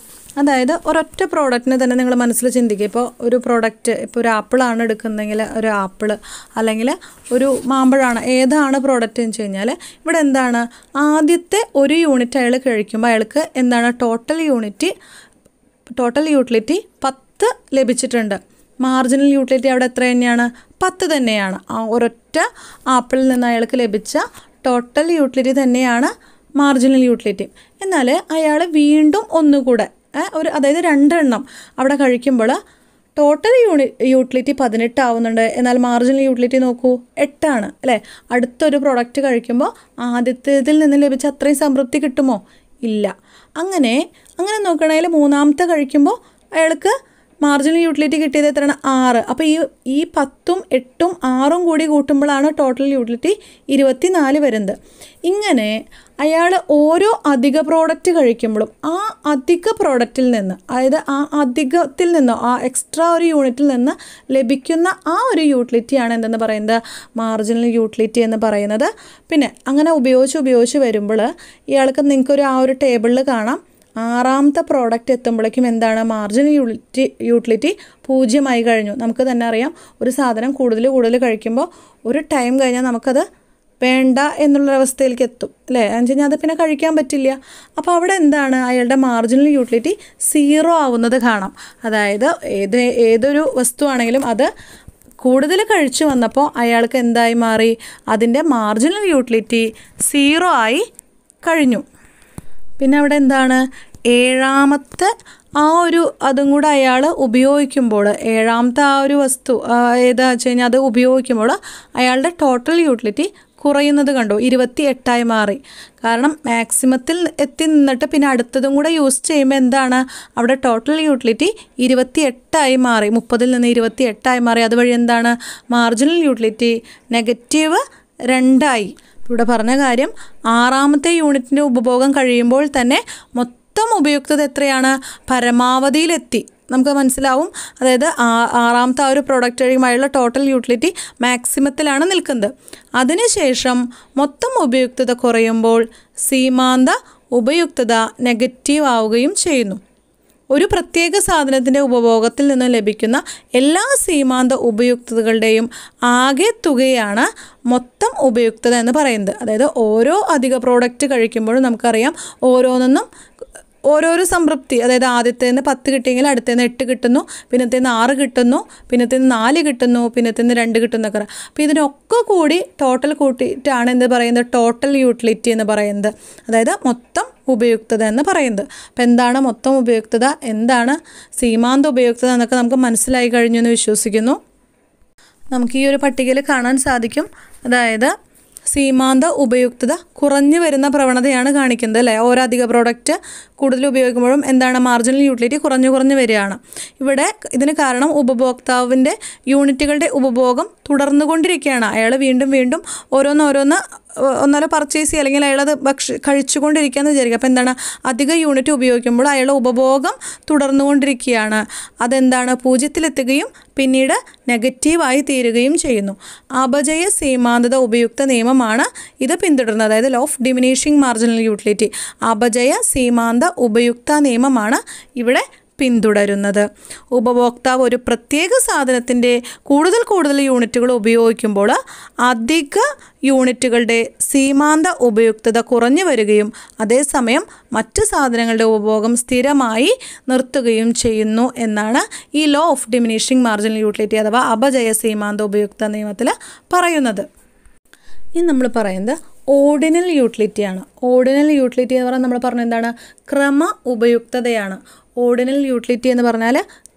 അതായത് ഒരൊറ്റ പ്രോഡക്റ്റിന് തന്നെ നിങ്ങൾ മനസ്സിൽ ചിന്തിക്കുക ഇപ്പോൾ ഒരു പ്രോഡക്റ്റ് ഇപ്പോൾ ഒരു ആപ്പിളാണ് എടുക്കുന്നതെങ്കിൽ ഒരു ആപ്പിൾ അല്ലെങ്കിൽ ഒരു മാമ്പഴമാണ് ഏതാണ് പ്രോഡക്റ്റ് എന്ന് വെച്ച് കഴിഞ്ഞാൽ ഇവിടെ എന്താണ് ആദ്യത്തെ ഒരു യൂണിറ്റ് അയാൾ കഴിക്കുമ്പോൾ അയാൾക്ക് എന്താണ് ടോട്ടൽ യൂണിറ്റ് ടോട്ടൽ യൂട്ടിലിറ്റി പത്ത് ലഭിച്ചിട്ടുണ്ട് മാർജിനൽ യൂട്ടിലിറ്റി അവിടെ എത്ര തന്നെയാണ് പത്ത് തന്നെയാണ് ആ ഒരൊറ്റ ആപ്പിളിൽ നിന്ന് അയാൾക്ക് ലഭിച്ച ടോട്ടൽ യൂട്ടിലിറ്റി തന്നെയാണ് മാർജിനൽ യൂട്ടിലിറ്റി എന്നാൽ അയാൾ വീണ്ടും ഒന്നുകൂടെ ഒരു അതായത് രണ്ടെണ്ണം അവിടെ കഴിക്കുമ്പോൾ ടോട്ടൽ യൂണി യൂട്ടിലിറ്റി പതിനെട്ടാവുന്നുണ്ട് ആവുന്നുണ്ട് എന്നാൽ മാർജിനൽ യൂട്ടിലിറ്റി നോക്കൂ എട്ടാണ് അല്ലേ അടുത്തൊരു പ്രൊഡക്റ്റ് കഴിക്കുമ്പോൾ ആദ്യത്തേതിൽ നിന്ന് ലഭിച്ച അത്രയും സംതൃപ്തി കിട്ടുമോ ഇല്ല അങ്ങനെ അങ്ങനെ നോക്കണേൽ മൂന്നാമത്തെ കഴിക്കുമ്പോൾ അയാൾക്ക് മാർജിനൽ യൂട്ടിലിറ്റി കിട്ടിയത് എത്രയാണ് ആറ് അപ്പോൾ ഈ ഈ പത്തും എട്ടും ആറും കൂടി കൂട്ടുമ്പോഴാണ് ടോട്ടൽ യൂട്ടിലിറ്റി ഇരുപത്തി നാല് വരുന്നത് ഇങ്ങനെ അയാൾ ഓരോ അധിക പ്രോഡക്റ്റ് കഴിക്കുമ്പോഴും ആ അധിക പ്രോഡക്റ്റിൽ നിന്ന് അതായത് ആ അധികത്തിൽ നിന്നോ ആ എക്സ്ട്രാ ഒരു യൂണിറ്റിൽ നിന്ന് ലഭിക്കുന്ന ആ ഒരു യൂട്ടിലിറ്റിയാണ് എന്തെന്ന് പറയുന്നത് മാർജിനൽ യൂട്ടിലിറ്റി എന്ന് പറയുന്നത് പിന്നെ അങ്ങനെ ഉപയോഗിച്ച് ഉപയോഗിച്ച് വരുമ്പോൾ ഇയാൾക്ക് നിങ്ങൾക്കൊരു ആ ഒരു ടേബിളിൽ കാണാം ആറാമത്തെ പ്രോഡക്റ്റ് എത്തുമ്പോഴേക്കും എന്താണ് മാർജിൻ യൂണിറ്റി യൂട്ടിലിറ്റി പൂജ്യമായി കഴിഞ്ഞു നമുക്ക് തന്നെ അറിയാം ഒരു സാധനം കൂടുതൽ കൂടുതൽ കഴിക്കുമ്പോൾ ഒരു ടൈം കഴിഞ്ഞാൽ നമുക്കത് വേണ്ട എന്നുള്ളൊരവസ്ഥയിലേക്ക് എത്തും അല്ലേ എന്ന് വെച്ച് കഴിഞ്ഞാൽ അത് പിന്നെ കഴിക്കാൻ പറ്റില്ല അപ്പോൾ അവിടെ എന്താണ് അയാളുടെ മാർജിനൽ യൂട്ടിലിറ്റി സീറോ ആവുന്നത് കാണാം അതായത് ഏത് ഏതൊരു വസ്തുവാണെങ്കിലും അത് കൂടുതൽ കഴിച്ചു വന്നപ്പോൾ അയാൾക്ക് എന്തായി മാറി അതിൻ്റെ മാർജിനൽ യൂട്ടിലിറ്റി സീറോ ആയി കഴിഞ്ഞു പിന്നെ അവിടെ എന്താണ് ഏഴാമത്തെ ആ ഒരു അതും കൂടെ അയാൾ ഉപയോഗിക്കുമ്പോൾ ഏഴാമത്തെ ആ ഒരു വസ്തു ഏതാ വെച്ച് കഴിഞ്ഞാൽ അത് ഉപയോഗിക്കുമ്പോൾ അയാളുടെ ടോട്ടൽ യൂട്ടിലിറ്റി കുറയുന്നത് കണ്ടു ഇരുപത്തി എട്ടായി മാറി കാരണം മാക്സിമത്തിൽ എത്തി നിന്നിട്ട് പിന്നെ അടുത്തതും കൂടെ യൂസ് ചെയ്യുമ്പോൾ എന്താണ് അവിടെ ടോട്ടൽ യൂട്ടിലിറ്റി ഇരുപത്തി എട്ടായി മാറി മുപ്പതിൽ നിന്ന് ഇരുപത്തി എട്ടായി മാറി അതുവഴി എന്താണ് മാർജിനൽ യൂട്ടിലിറ്റി നെഗറ്റീവ് രണ്ടായി ഇവിടെ പറഞ്ഞ കാര്യം ആറാമത്തെ യൂണിറ്റിൻ്റെ ഉപഭോഗം കഴിയുമ്പോൾ തന്നെ മൊത്തം ഉപയുക്തത എത്രയാണ് പരമാവധിയിലെത്തി നമുക്ക് മനസ്സിലാവും അതായത് ആറാമത്തെ ആ ഒരു പ്രോഡക്റ്റ് വഴിയുമായുള്ള ടോട്ടൽ യൂട്ടിലിറ്റി മാക്സിമത്തിലാണ് നിൽക്കുന്നത് അതിനുശേഷം മൊത്തം ഉപയുക്തത കുറയുമ്പോൾ സീമാന്ത ഉപയുക്തത നെഗറ്റീവ് ആവുകയും ചെയ്യുന്നു ഒരു പ്രത്യേക സാധനത്തിൻ്റെ ഉപഭോഗത്തിൽ നിന്ന് ലഭിക്കുന്ന എല്ലാ സീമാന്ത ഉപയുക്തതകളുടെയും ആകെ തുകയാണ് മൊത്തം ഉപയുക്തത എന്ന് പറയുന്നത് അതായത് ഓരോ അധിക പ്രോഡക്റ്റ് കഴിക്കുമ്പോഴും നമുക്കറിയാം ഓരോന്നൊന്നും ഓരോരോ സംതൃപ്തി അതായത് ആദ്യത്തേന്ന് പത്ത് കിട്ടിയെങ്കിൽ അടുത്തേന്ന് എട്ട് കിട്ടുന്നു പിന്നത്തേന്ന് ആറ് കിട്ടുന്നു പിന്നത്തേന്ന് നാല് കിട്ടുന്നു പിന്നത്തേന്ന് രണ്ട് കിട്ടുന്നു ഒക്കെ അപ്പോൾ ഇതിനൊക്കെ കൂടി ടോട്ടൽ കൂട്ടിയിട്ടാണ് എന്ത് പറയുന്നത് ടോട്ടൽ യൂട്ടിലിറ്റി എന്ന് പറയുന്നത് അതായത് മൊത്തം ഉപയുക്തത എന്ന് പറയുന്നത് അപ്പോൾ എന്താണ് മൊത്തം ഉപയുക്തത എന്താണ് സീമാന്ത ഉപയുക്തത എന്നൊക്കെ നമുക്ക് മനസ്സിലായി കഴിഞ്ഞു എന്ന് വിശ്വസിക്കുന്നു നമുക്ക് ഈ ഒരു പട്ടികയിൽ കാണാൻ സാധിക്കും അതായത് സീമാന്ത ഉപയുക്തത കുറഞ്ഞു വരുന്ന പ്രവണതയാണ് കാണിക്കുന്നത് അല്ലേ ഓരോ അധിക പ്രോഡക്റ്റ് കൂടുതൽ ഉപയോഗിക്കുമ്പോഴും എന്താണ് മാർജിനൽ യൂട്ടിലിറ്റി കുറഞ്ഞു കുറഞ്ഞു വരികയാണ് ഇവിടെ ഇതിന് കാരണം ഉപഭോക്താവിൻ്റെ യൂണിറ്റുകളുടെ ഉപഭോഗം തുടർന്നുകൊണ്ടിരിക്കുകയാണ് അയാൾ വീണ്ടും വീണ്ടും ഓരോന്നോരോന്ന് ഒന്നാലോ പർച്ചേസ് ചെയ്യുക അല്ലെങ്കിൽ അയാളത് ഭക്ഷ എന്ന് വിചാരിക്കുക അപ്പോൾ എന്താണ് അധിക യൂണിറ്റ് ഉപയോഗിക്കുമ്പോൾ അയാളുടെ ഉപഭോഗം തുടർന്നുകൊണ്ടിരിക്കുകയാണ് അതെന്താണ് പൂജ്യത്തിലെത്തുകയും പിന്നീട് നെഗറ്റീവായി തീരുകയും ചെയ്യുന്നു അപജയ സീമാന്തത ഉപയുക്ത നിയമമാണ് ഇത് പിന്തുടരുന്നത് അതായത് law of diminishing marginal utility അപജയ സീമാന്ത ഉപയുക്ത നിയമമാണ് ഇവിടെ പിന്തുടരുന്നത് ഉപഭോക്താവ് ഒരു പ്രത്യേക സാധനത്തിൻ്റെ കൂടുതൽ കൂടുതൽ യൂണിറ്റുകൾ ഉപയോഗിക്കുമ്പോൾ അധിക യൂണിറ്റുകളുടെ സീമാന്ത ഉപയുക്തത കുറഞ്ഞു വരികയും അതേസമയം മറ്റ് സാധനങ്ങളുടെ ഉപഭോഗം സ്ഥിരമായി നിർത്തുകയും ചെയ്യുന്നു എന്നാണ് ഈ law of diminishing marginal utility അഥവാ അപജയ സീമാന്ത ഉപയുക്ത നിയമത്തിൽ പറയുന്നത് ഇനി നമ്മൾ പറയുന്നത് ഓർഡിനൽ യൂട്ടിലിറ്റിയാണ് ഓർഡിനൽ യൂട്ടിലിറ്റി എന്ന് പറഞ്ഞാൽ നമ്മൾ പറഞ്ഞ എന്താണ് ക്രമ ഉപയുക്തതയാണ് ഓർഡിനൽ യൂട്ടിലിറ്റി എന്ന് പറഞ്ഞാൽ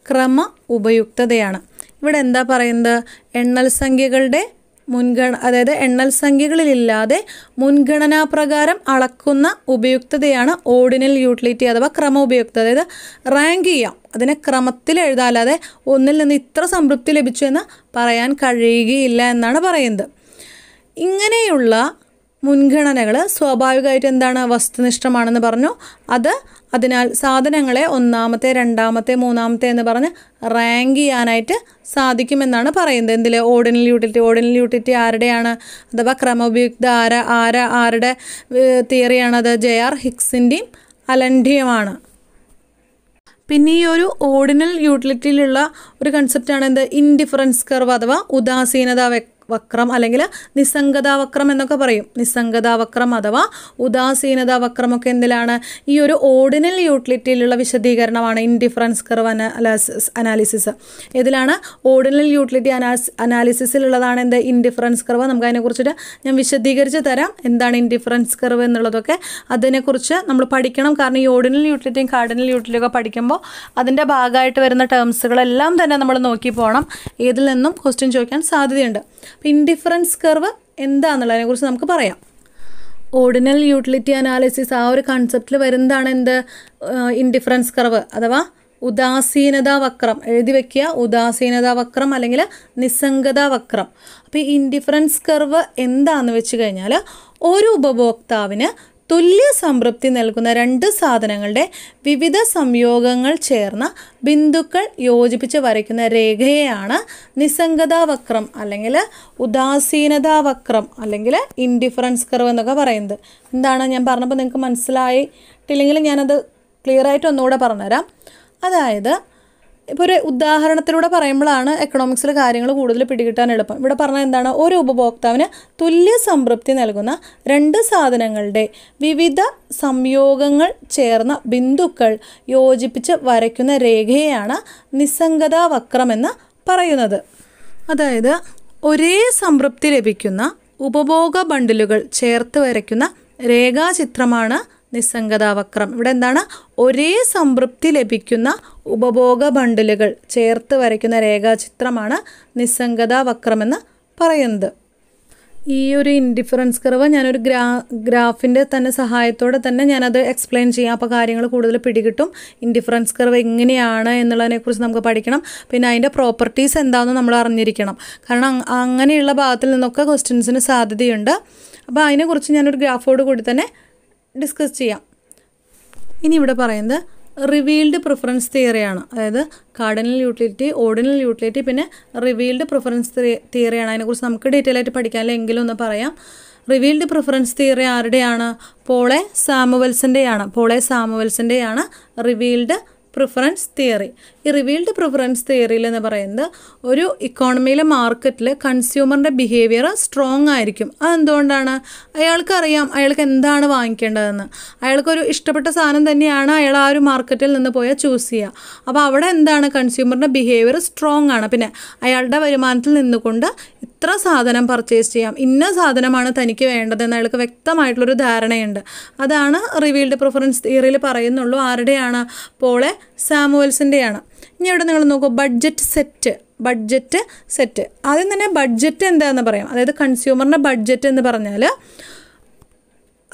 ക്രമ ഉപയുക്തതയാണ് ഇവിടെ എന്താ പറയുന്നത് എണ്ണൽ സംഖ്യകളുടെ മുൻഗണ അതായത് എണ്ണൽ സംഖ്യകളിലില്ലാതെ മുൻഗണനാപ്രകാരം അളക്കുന്ന ഉപയുക്തതയാണ് ഓർഡിനൽ യൂട്ടിലിറ്റി അഥവാ ക്രമ ഉപയുക്തത അതായത് റാങ്ക് ചെയ്യാം അതിനെ ക്രമത്തിൽ എഴുതാല്ലാതെ ഒന്നിൽ നിന്ന് ഇത്ര സംതൃപ്തി ലഭിച്ചു എന്ന് പറയാൻ കഴിയുകയില്ല എന്നാണ് പറയുന്നത് ഇങ്ങനെയുള്ള മുൻഗണനകൾ സ്വാഭാവികമായിട്ട് എന്താണ് വസ്തുനിഷ്ഠമാണെന്ന് പറഞ്ഞു അത് അതിനാൽ സാധനങ്ങളെ ഒന്നാമത്തെ രണ്ടാമത്തെ മൂന്നാമത്തെ എന്ന് പറഞ്ഞ് റാങ്ക് ചെയ്യാനായിട്ട് സാധിക്കുമെന്നാണ് പറയുന്നത് എന്തിൽ ഓർഡിനൽ യൂട്ടിലിറ്റി ഓർഡിനൽ യൂട്ടിലിറ്റി ആരുടെയാണ് അഥവാ ക്രമോപയുക്ത ആര ആര ആരുടെ തിയറിയാണത് ജെ ആർ ഹിക്സിൻ്റെയും അലൻഡിയുമാണ് പിന്നെ ഈ ഒരു ഓർഡിനൽ യൂട്ടിലിറ്റിയിലുള്ള ഒരു കൺസെപ്റ്റാണ് എന്ത് ഇൻഡിഫറൻസ് കർവ് അഥവാ ഉദാസീനത വ്യക്തി വക്രം അല്ലെങ്കിൽ നിസ്സംഗതാവക്രം എന്നൊക്കെ പറയും നിസ്സംഗതാവക്രം അഥവാ വക്രമൊക്കെ എന്തിലാണ് ഈ ഒരു ഓർഡിനൽ യൂട്ടിലിറ്റിയിലുള്ള വിശദീകരണമാണ് ഇൻഡിഫറൻസ് കർവ് അനാലിസിസ് ഇതിലാണ് ഓർഡിനൽ യൂട്ടിലിറ്റി അനാസ് അനാലിസിസിലുള്ളതാണ് എന്ത് ഇൻഡിഫറൻസ് കർവ് നമുക്ക് അതിനെക്കുറിച്ചിട്ട് ഞാൻ വിശദീകരിച്ച് തരാം എന്താണ് ഇൻഡിഫറൻസ് കർവ് എന്നുള്ളതൊക്കെ അതിനെക്കുറിച്ച് നമ്മൾ പഠിക്കണം കാരണം ഈ ഓർഡിനൽ യൂട്ടിലിറ്റിയും കാർഡിനൽ യൂട്ടിലിറ്റിയും ഒക്കെ പഠിക്കുമ്പോൾ അതിൻ്റെ ഭാഗമായിട്ട് വരുന്ന ടേംസുകളെല്ലാം തന്നെ നമ്മൾ നോക്കി പോകണം ഇതിൽ നിന്നും ക്വസ്റ്റ്യൻ ചോദിക്കാൻ സാധ്യതയുണ്ട് ഇൻഡിഫറൻസ് കർവ് എന്താണെന്നുള്ളതിനെക്കുറിച്ച് നമുക്ക് പറയാം ഓർഡിനൽ യൂട്ടിലിറ്റി അനാലിസിസ് ആ ഒരു കൺസെപ്റ്റിൽ വരുന്നതാണ് എന്ത് ഇൻഡിഫറൻസ് കർവ് അഥവാ ഉദാസീനതാ വക്രം എഴുതി വെക്കുക ഉദാസീനതാ വക്രം അല്ലെങ്കിൽ നിസ്സംഗതാ വക്രം അപ്പോൾ ഈ ഇൻഡിഫറൻസ് കർവ് എന്താണെന്ന് വെച്ച് കഴിഞ്ഞാൽ ഒരു ഉപഭോക്താവിന് തുല്യ സംതൃപ്തി നൽകുന്ന രണ്ട് സാധനങ്ങളുടെ വിവിധ സംയോഗങ്ങൾ ചേർന്ന ബിന്ദുക്കൾ യോജിപ്പിച്ച് വരയ്ക്കുന്ന രേഖയെയാണ് നിസ്സംഗതാവക്രം അല്ലെങ്കിൽ ഉദാസീനതാവക്രം അല്ലെങ്കിൽ ഇൻഡിഫറൻസ് കർവ് എന്നൊക്കെ പറയുന്നത് എന്താണ് ഞാൻ പറഞ്ഞപ്പോൾ നിങ്ങൾക്ക് മനസ്സിലായിട്ടില്ലെങ്കിൽ ഞാനത് ക്ലിയറായിട്ട് ഒന്നുകൂടെ പറഞ്ഞുതരാം അതായത് ഇപ്പോൾ ഒരു ഉദാഹരണത്തിലൂടെ പറയുമ്പോഴാണ് എക്കണോമിക്സിലെ കാര്യങ്ങൾ കൂടുതൽ പിടികിട്ടാൻ എളുപ്പം ഇവിടെ പറഞ്ഞാൽ എന്താണ് ഒരു ഉപഭോക്താവിന് തുല്യ സംതൃപ്തി നൽകുന്ന രണ്ട് സാധനങ്ങളുടെ വിവിധ സംയോഗങ്ങൾ ചേർന്ന ബിന്ദുക്കൾ യോജിപ്പിച്ച് വരയ്ക്കുന്ന രേഖയാണ് നിസ്സംഗതാ വക്രമെന്ന് പറയുന്നത് അതായത് ഒരേ സംതൃപ്തി ലഭിക്കുന്ന ഉപഭോഗ ബണ്ടിലുകൾ ചേർത്ത് വരയ്ക്കുന്ന രേഖാചിത്രമാണ് നിസ്സംഗതാവക്രം ഇവിടെ എന്താണ് ഒരേ സംതൃപ്തി ലഭിക്കുന്ന ഉപഭോഗ ബണ്ടിലുകൾ ചേർത്ത് വരയ്ക്കുന്ന രേഖാചിത്രമാണ് നിസ്സംഗതാവക്രം എന്ന് പറയുന്നത് ഈ ഒരു ഇൻഡിഫറൻസ് കർവ് ഞാനൊരു ഗ്രാ ഗ്രാഫിൻ്റെ തന്നെ സഹായത്തോടെ തന്നെ ഞാനത് എക്സ്പ്ലെയിൻ ചെയ്യാം അപ്പോൾ കാര്യങ്ങൾ കൂടുതൽ പിടികിട്ടും ഇൻഡിഫറൻസ് കർവ് എങ്ങനെയാണ് എന്നുള്ളതിനെക്കുറിച്ച് നമുക്ക് പഠിക്കണം പിന്നെ അതിൻ്റെ പ്രോപ്പർട്ടീസ് എന്താണെന്ന് നമ്മൾ അറിഞ്ഞിരിക്കണം കാരണം അങ്ങനെയുള്ള ഭാഗത്തിൽ നിന്നൊക്കെ ക്വസ്റ്റ്യൻസിന് സാധ്യതയുണ്ട് അപ്പോൾ അതിനെക്കുറിച്ച് ഞാനൊരു ഗ്രാഫോട് കൂടി തന്നെ ഡിസ്കസ് ചെയ്യാം ഇനി ഇവിടെ പറയുന്നത് റിവീൽഡ് പ്രിഫറൻസ് തിയറിയാണ് അതായത് കാർഡിനൽ യൂട്ടിലിറ്റി ഓർഡിനൽ യൂട്ടിലിറ്റി പിന്നെ റിവീൽഡ് പ്രിഫറൻസ് തിയറിയാണ് അതിനെക്കുറിച്ച് നമുക്ക് ഡീറ്റെയിൽ ആയിട്ട് പഠിക്കാമല്ലോ എങ്കിലും ഒന്ന് പറയാം റിവീൽഡ് പ്രിഫറൻസ് തിയറി ആരുടെയാണ് പോളെ സാമുവൽസിൻ്റെയാണ് പോളെ സാമുവൽസിൻ്റെയാണ് റിവീൽഡ് പ്രിഫറൻസ് തിയറി ഈ റിവീൽഡ് പ്രിഫറൻസ് തിയറിയിൽ എന്ന് പറയുന്നത് ഒരു ഇക്കോണമിയിലെ മാർക്കറ്റിൽ കൺസ്യൂമറിൻ്റെ ബിഹേവിയർ സ്ട്രോങ് ആയിരിക്കും അതെന്തുകൊണ്ടാണ് അയാൾക്കറിയാം അയാൾക്ക് എന്താണ് വാങ്ങിക്കേണ്ടതെന്ന് അയാൾക്കൊരു ഇഷ്ടപ്പെട്ട സാധനം തന്നെയാണ് അയാൾ ആ ഒരു മാർക്കറ്റിൽ നിന്ന് പോയാൽ ചൂസ് ചെയ്യുക അപ്പോൾ അവിടെ എന്താണ് കൺസ്യൂമറിൻ്റെ ബിഹേവിയർ സ്ട്രോങ് ആണ് പിന്നെ അയാളുടെ വരുമാനത്തിൽ നിന്നുകൊണ്ട് ഇത്ര സാധനം പർച്ചേസ് ചെയ്യാം ഇന്ന സാധനമാണ് തനിക്ക് വേണ്ടതെന്ന് അയാൾക്ക് വ്യക്തമായിട്ടുള്ളൊരു ധാരണയുണ്ട് അതാണ് റിവീൽഡ് പ്രിഫറൻസ് തിയറിയിൽ പറയുന്നുള്ളൂ ആരുടെയാണ് പോളെ സാമുവൽസിൻ്റെയാണ് ഇനി ഇവിടെ നിങ്ങൾ നോക്കൂ ബഡ്ജറ്റ് സെറ്റ് ബഡ്ജറ്റ് സെറ്റ് ആദ്യം തന്നെ ബഡ്ജറ്റ് എന്താണെന്ന് പറയാം അതായത് കൺസ്യൂമറിൻ്റെ ബഡ്ജറ്റ് എന്ന് പറഞ്ഞാൽ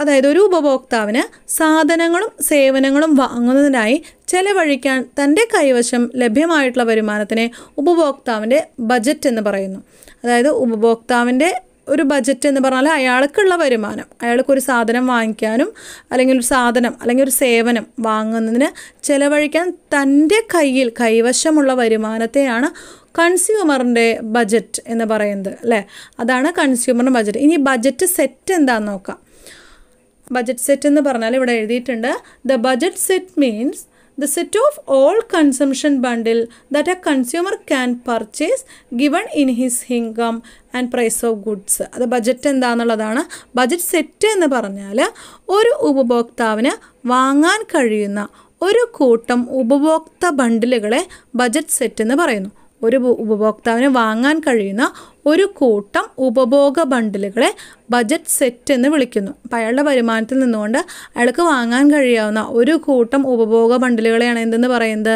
അതായത് ഒരു ഉപഭോക്താവിന് സാധനങ്ങളും സേവനങ്ങളും വാങ്ങുന്നതിനായി ചെലവഴിക്കാൻ തൻ്റെ കൈവശം ലഭ്യമായിട്ടുള്ള വരുമാനത്തിനെ ഉപഭോക്താവിൻ്റെ ബജറ്റ് എന്ന് പറയുന്നു അതായത് ഉപഭോക്താവിൻ്റെ ഒരു ബജറ്റ് എന്ന് പറഞ്ഞാൽ അയാൾക്കുള്ള വരുമാനം അയാൾക്കൊരു സാധനം വാങ്ങിക്കാനും അല്ലെങ്കിൽ ഒരു സാധനം അല്ലെങ്കിൽ ഒരു സേവനം വാങ്ങുന്നതിന് ചിലവഴിക്കാൻ തൻ്റെ കയ്യിൽ കൈവശമുള്ള വരുമാനത്തെയാണ് കൺസ്യൂമറിൻ്റെ ബജറ്റ് എന്ന് പറയുന്നത് അല്ലേ അതാണ് കൺസ്യൂമറിൻ്റെ ബജറ്റ് ഇനി ബജറ്റ് സെറ്റ് എന്താണെന്ന് നോക്കാം ബജറ്റ് സെറ്റ് എന്ന് പറഞ്ഞാൽ ഇവിടെ എഴുതിയിട്ടുണ്ട് the budget set means the set of all consumption bundle that a consumer can purchase given in his income and price of goods അത് ബജറ്റ് എന്താണെന്നുള്ളതാണ് ബജറ്റ് സെറ്റ് എന്ന് പറഞ്ഞാൽ ഒരു ഉപഭോക്താവിന് വാങ്ങാൻ കഴിയുന്ന ഒരു കൂട്ടം ഉപഭോക്ത ബണ്ടിലുകളെ ബജറ്റ് സെറ്റ് എന്ന് പറയുന്നു ഒരു ഉപഭോക്താവിന് വാങ്ങാൻ കഴിയുന്ന ഒരു കൂട്ടം ഉപഭോഗ ബണ്ടിലുകളെ ബജറ്റ് സെറ്റ് എന്ന് വിളിക്കുന്നു അപ്പം അയാളുടെ വരുമാനത്തിൽ നിന്നുകൊണ്ട് അയാൾക്ക് വാങ്ങാൻ കഴിയാവുന്ന ഒരു കൂട്ടം ഉപഭോഗ ബണ്ടിലുകളെയാണ് എന്തെന്ന് പറയുന്നത്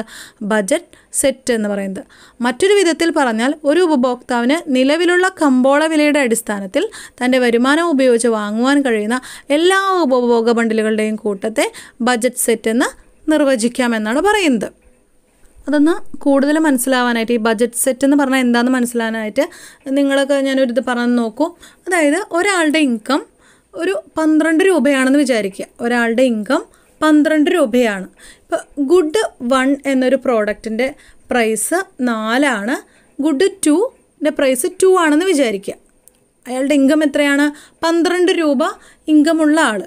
ബജറ്റ് സെറ്റ് എന്ന് പറയുന്നത് മറ്റൊരു വിധത്തിൽ പറഞ്ഞാൽ ഒരു ഉപഭോക്താവിന് നിലവിലുള്ള കമ്പോള വിലയുടെ അടിസ്ഥാനത്തിൽ തൻ്റെ വരുമാനം ഉപയോഗിച്ച് വാങ്ങുവാൻ കഴിയുന്ന എല്ലാ ഉപഭോഗ ബണ്ടിലുകളുടെയും കൂട്ടത്തെ ബജറ്റ് സെറ്റ് എന്ന് നിർവചിക്കാമെന്നാണ് പറയുന്നത് അതൊന്ന് കൂടുതൽ മനസ്സിലാവാനായിട്ട് ഈ ബജറ്റ് സെറ്റ് എന്ന് പറഞ്ഞാൽ എന്താണെന്ന് മനസ്സിലാവാനായിട്ട് നിങ്ങളൊക്കെ ഞാനൊരിത് പറഞ്ഞു നോക്കൂ അതായത് ഒരാളുടെ ഇൻകം ഒരു പന്ത്രണ്ട് രൂപയാണെന്ന് വിചാരിക്കുക ഒരാളുടെ ഇൻകം പന്ത്രണ്ട് രൂപയാണ് ഇപ്പോൾ ഗുഡ് വൺ എന്നൊരു പ്രോഡക്റ്റിൻ്റെ പ്രൈസ് നാലാണ് ഗുഡ് ടുൻ്റെ പ്രൈസ് ടു ആണെന്ന് വിചാരിക്കുക അയാളുടെ ഇൻകം എത്രയാണ് പന്ത്രണ്ട് രൂപ ഇൻകമുള്ള ആൾ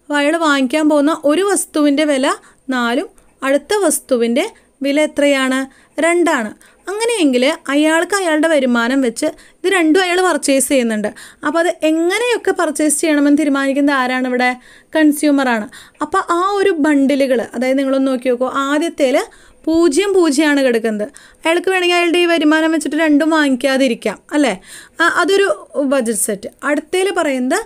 അപ്പോൾ അയാൾ വാങ്ങിക്കാൻ പോകുന്ന ഒരു വസ്തുവിൻ്റെ വില നാലും അടുത്ത വസ്തുവിൻ്റെ വില എത്രയാണ് രണ്ടാണ് അങ്ങനെയെങ്കിൽ അയാൾക്ക് അയാളുടെ വരുമാനം വെച്ച് ഇത് രണ്ടും അയാൾ പർച്ചേസ് ചെയ്യുന്നുണ്ട് അപ്പോൾ അത് എങ്ങനെയൊക്കെ പർച്ചേസ് ചെയ്യണമെന്ന് തീരുമാനിക്കുന്നത് ആരാണ് ഇവിടെ കൺസ്യൂമറാണ് അപ്പോൾ ആ ഒരു ബണ്ടിലുകൾ അതായത് നിങ്ങളൊന്ന് നോക്കി നോക്കൂ ആദ്യത്തേൽ പൂജ്യം പൂജ്യമാണ് കിടക്കുന്നത് അയാൾക്ക് വേണമെങ്കിൽ അയാളുടെ ഈ വരുമാനം വെച്ചിട്ട് രണ്ടും വാങ്ങിക്കാതിരിക്കാം അല്ലേ അതൊരു ബഡ്ജറ്റ് സെറ്റ് അടുത്തേൽ പറയുന്നത്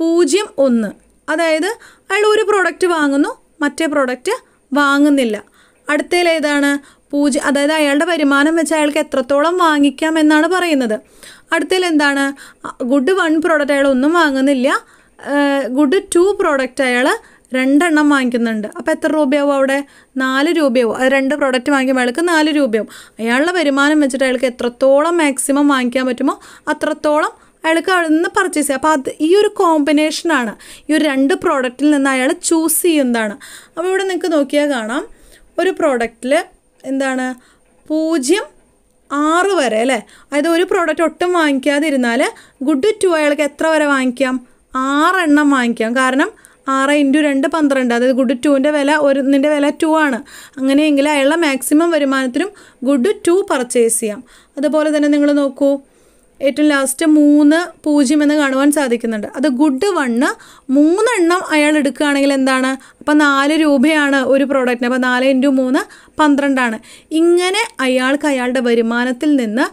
പൂജ്യം ഒന്ന് അതായത് അയാൾ ഒരു പ്രോഡക്റ്റ് വാങ്ങുന്നു മറ്റേ പ്രോഡക്റ്റ് വാങ്ങുന്നില്ല അടുത്തതിലേതാണ് ഏതാണ് പൂജ അതായത് അയാളുടെ വരുമാനം വെച്ച് അയാൾക്ക് എത്രത്തോളം വാങ്ങിക്കാം എന്നാണ് പറയുന്നത് അടുത്തതിൽ എന്താണ് ഗുഡ് വൺ പ്രോഡക്റ്റ് അയാൾ ഒന്നും വാങ്ങുന്നില്ല ഗുഡ് ടു പ്രോഡക്റ്റ് അയാൾ രണ്ടെണ്ണം വാങ്ങിക്കുന്നുണ്ട് അപ്പോൾ എത്ര രൂപയാവും അവിടെ നാല് രൂപയാവും രണ്ട് പ്രോഡക്റ്റ് വാങ്ങിക്കുമ്പോൾ അയാൾക്ക് നാല് രൂപയാവും അയാളുടെ വരുമാനം വെച്ചിട്ട് അയാൾക്ക് എത്രത്തോളം മാക്സിമം വാങ്ങിക്കാൻ പറ്റുമോ അത്രത്തോളം അയാൾക്ക് അവിടെ നിന്ന് പർച്ചേസ് ചെയ്യുക അപ്പോൾ അത് ഈ ഒരു കോമ്പിനേഷനാണ് ഈ ഒരു രണ്ട് പ്രോഡക്റ്റിൽ നിന്ന് അയാൾ ചൂസ് ചെയ്യുന്നതാണ് അപ്പോൾ ഇവിടെ നിങ്ങൾക്ക് നോക്കിയാൽ കാണാം ഒരു പ്രോഡക്റ്റിൽ എന്താണ് പൂജ്യം ആറ് വരെ അല്ലേ അതായത് ഒരു പ്രോഡക്റ്റ് ഒട്ടും വാങ്ങിക്കാതിരുന്നാൽ ഗുഡ് ടു അയാൾക്ക് എത്ര വരെ വാങ്ങിക്കാം ആറെണ്ണം വാങ്ങിക്കാം കാരണം ആറ് ഇൻറ്റു രണ്ട് പന്ത്രണ്ട് അതായത് ഗുഡ് ടുവിൻ്റെ വില ഒരു ഇതിൻ്റെ വില ടു ആണ് അങ്ങനെയെങ്കിൽ അയാളുടെ മാക്സിമം വരുമാനത്തിനും ഗുഡ് ടു പർച്ചേസ് ചെയ്യാം അതുപോലെ തന്നെ നിങ്ങൾ നോക്കൂ ഏറ്റവും ലാസ്റ്റ് മൂന്ന് പൂജ്യം എന്ന് കാണുവാൻ സാധിക്കുന്നുണ്ട് അത് ഗുഡ് വണ്ണ് മൂന്നെണ്ണം അയാൾ എടുക്കുകയാണെങ്കിൽ എന്താണ് അപ്പം നാല് രൂപയാണ് ഒരു പ്രോഡക്റ്റിന് അപ്പോൾ നാല് ഇൻറ്റു മൂന്ന് പന്ത്രണ്ടാണ് ഇങ്ങനെ അയാൾക്ക് അയാളുടെ വരുമാനത്തിൽ നിന്ന്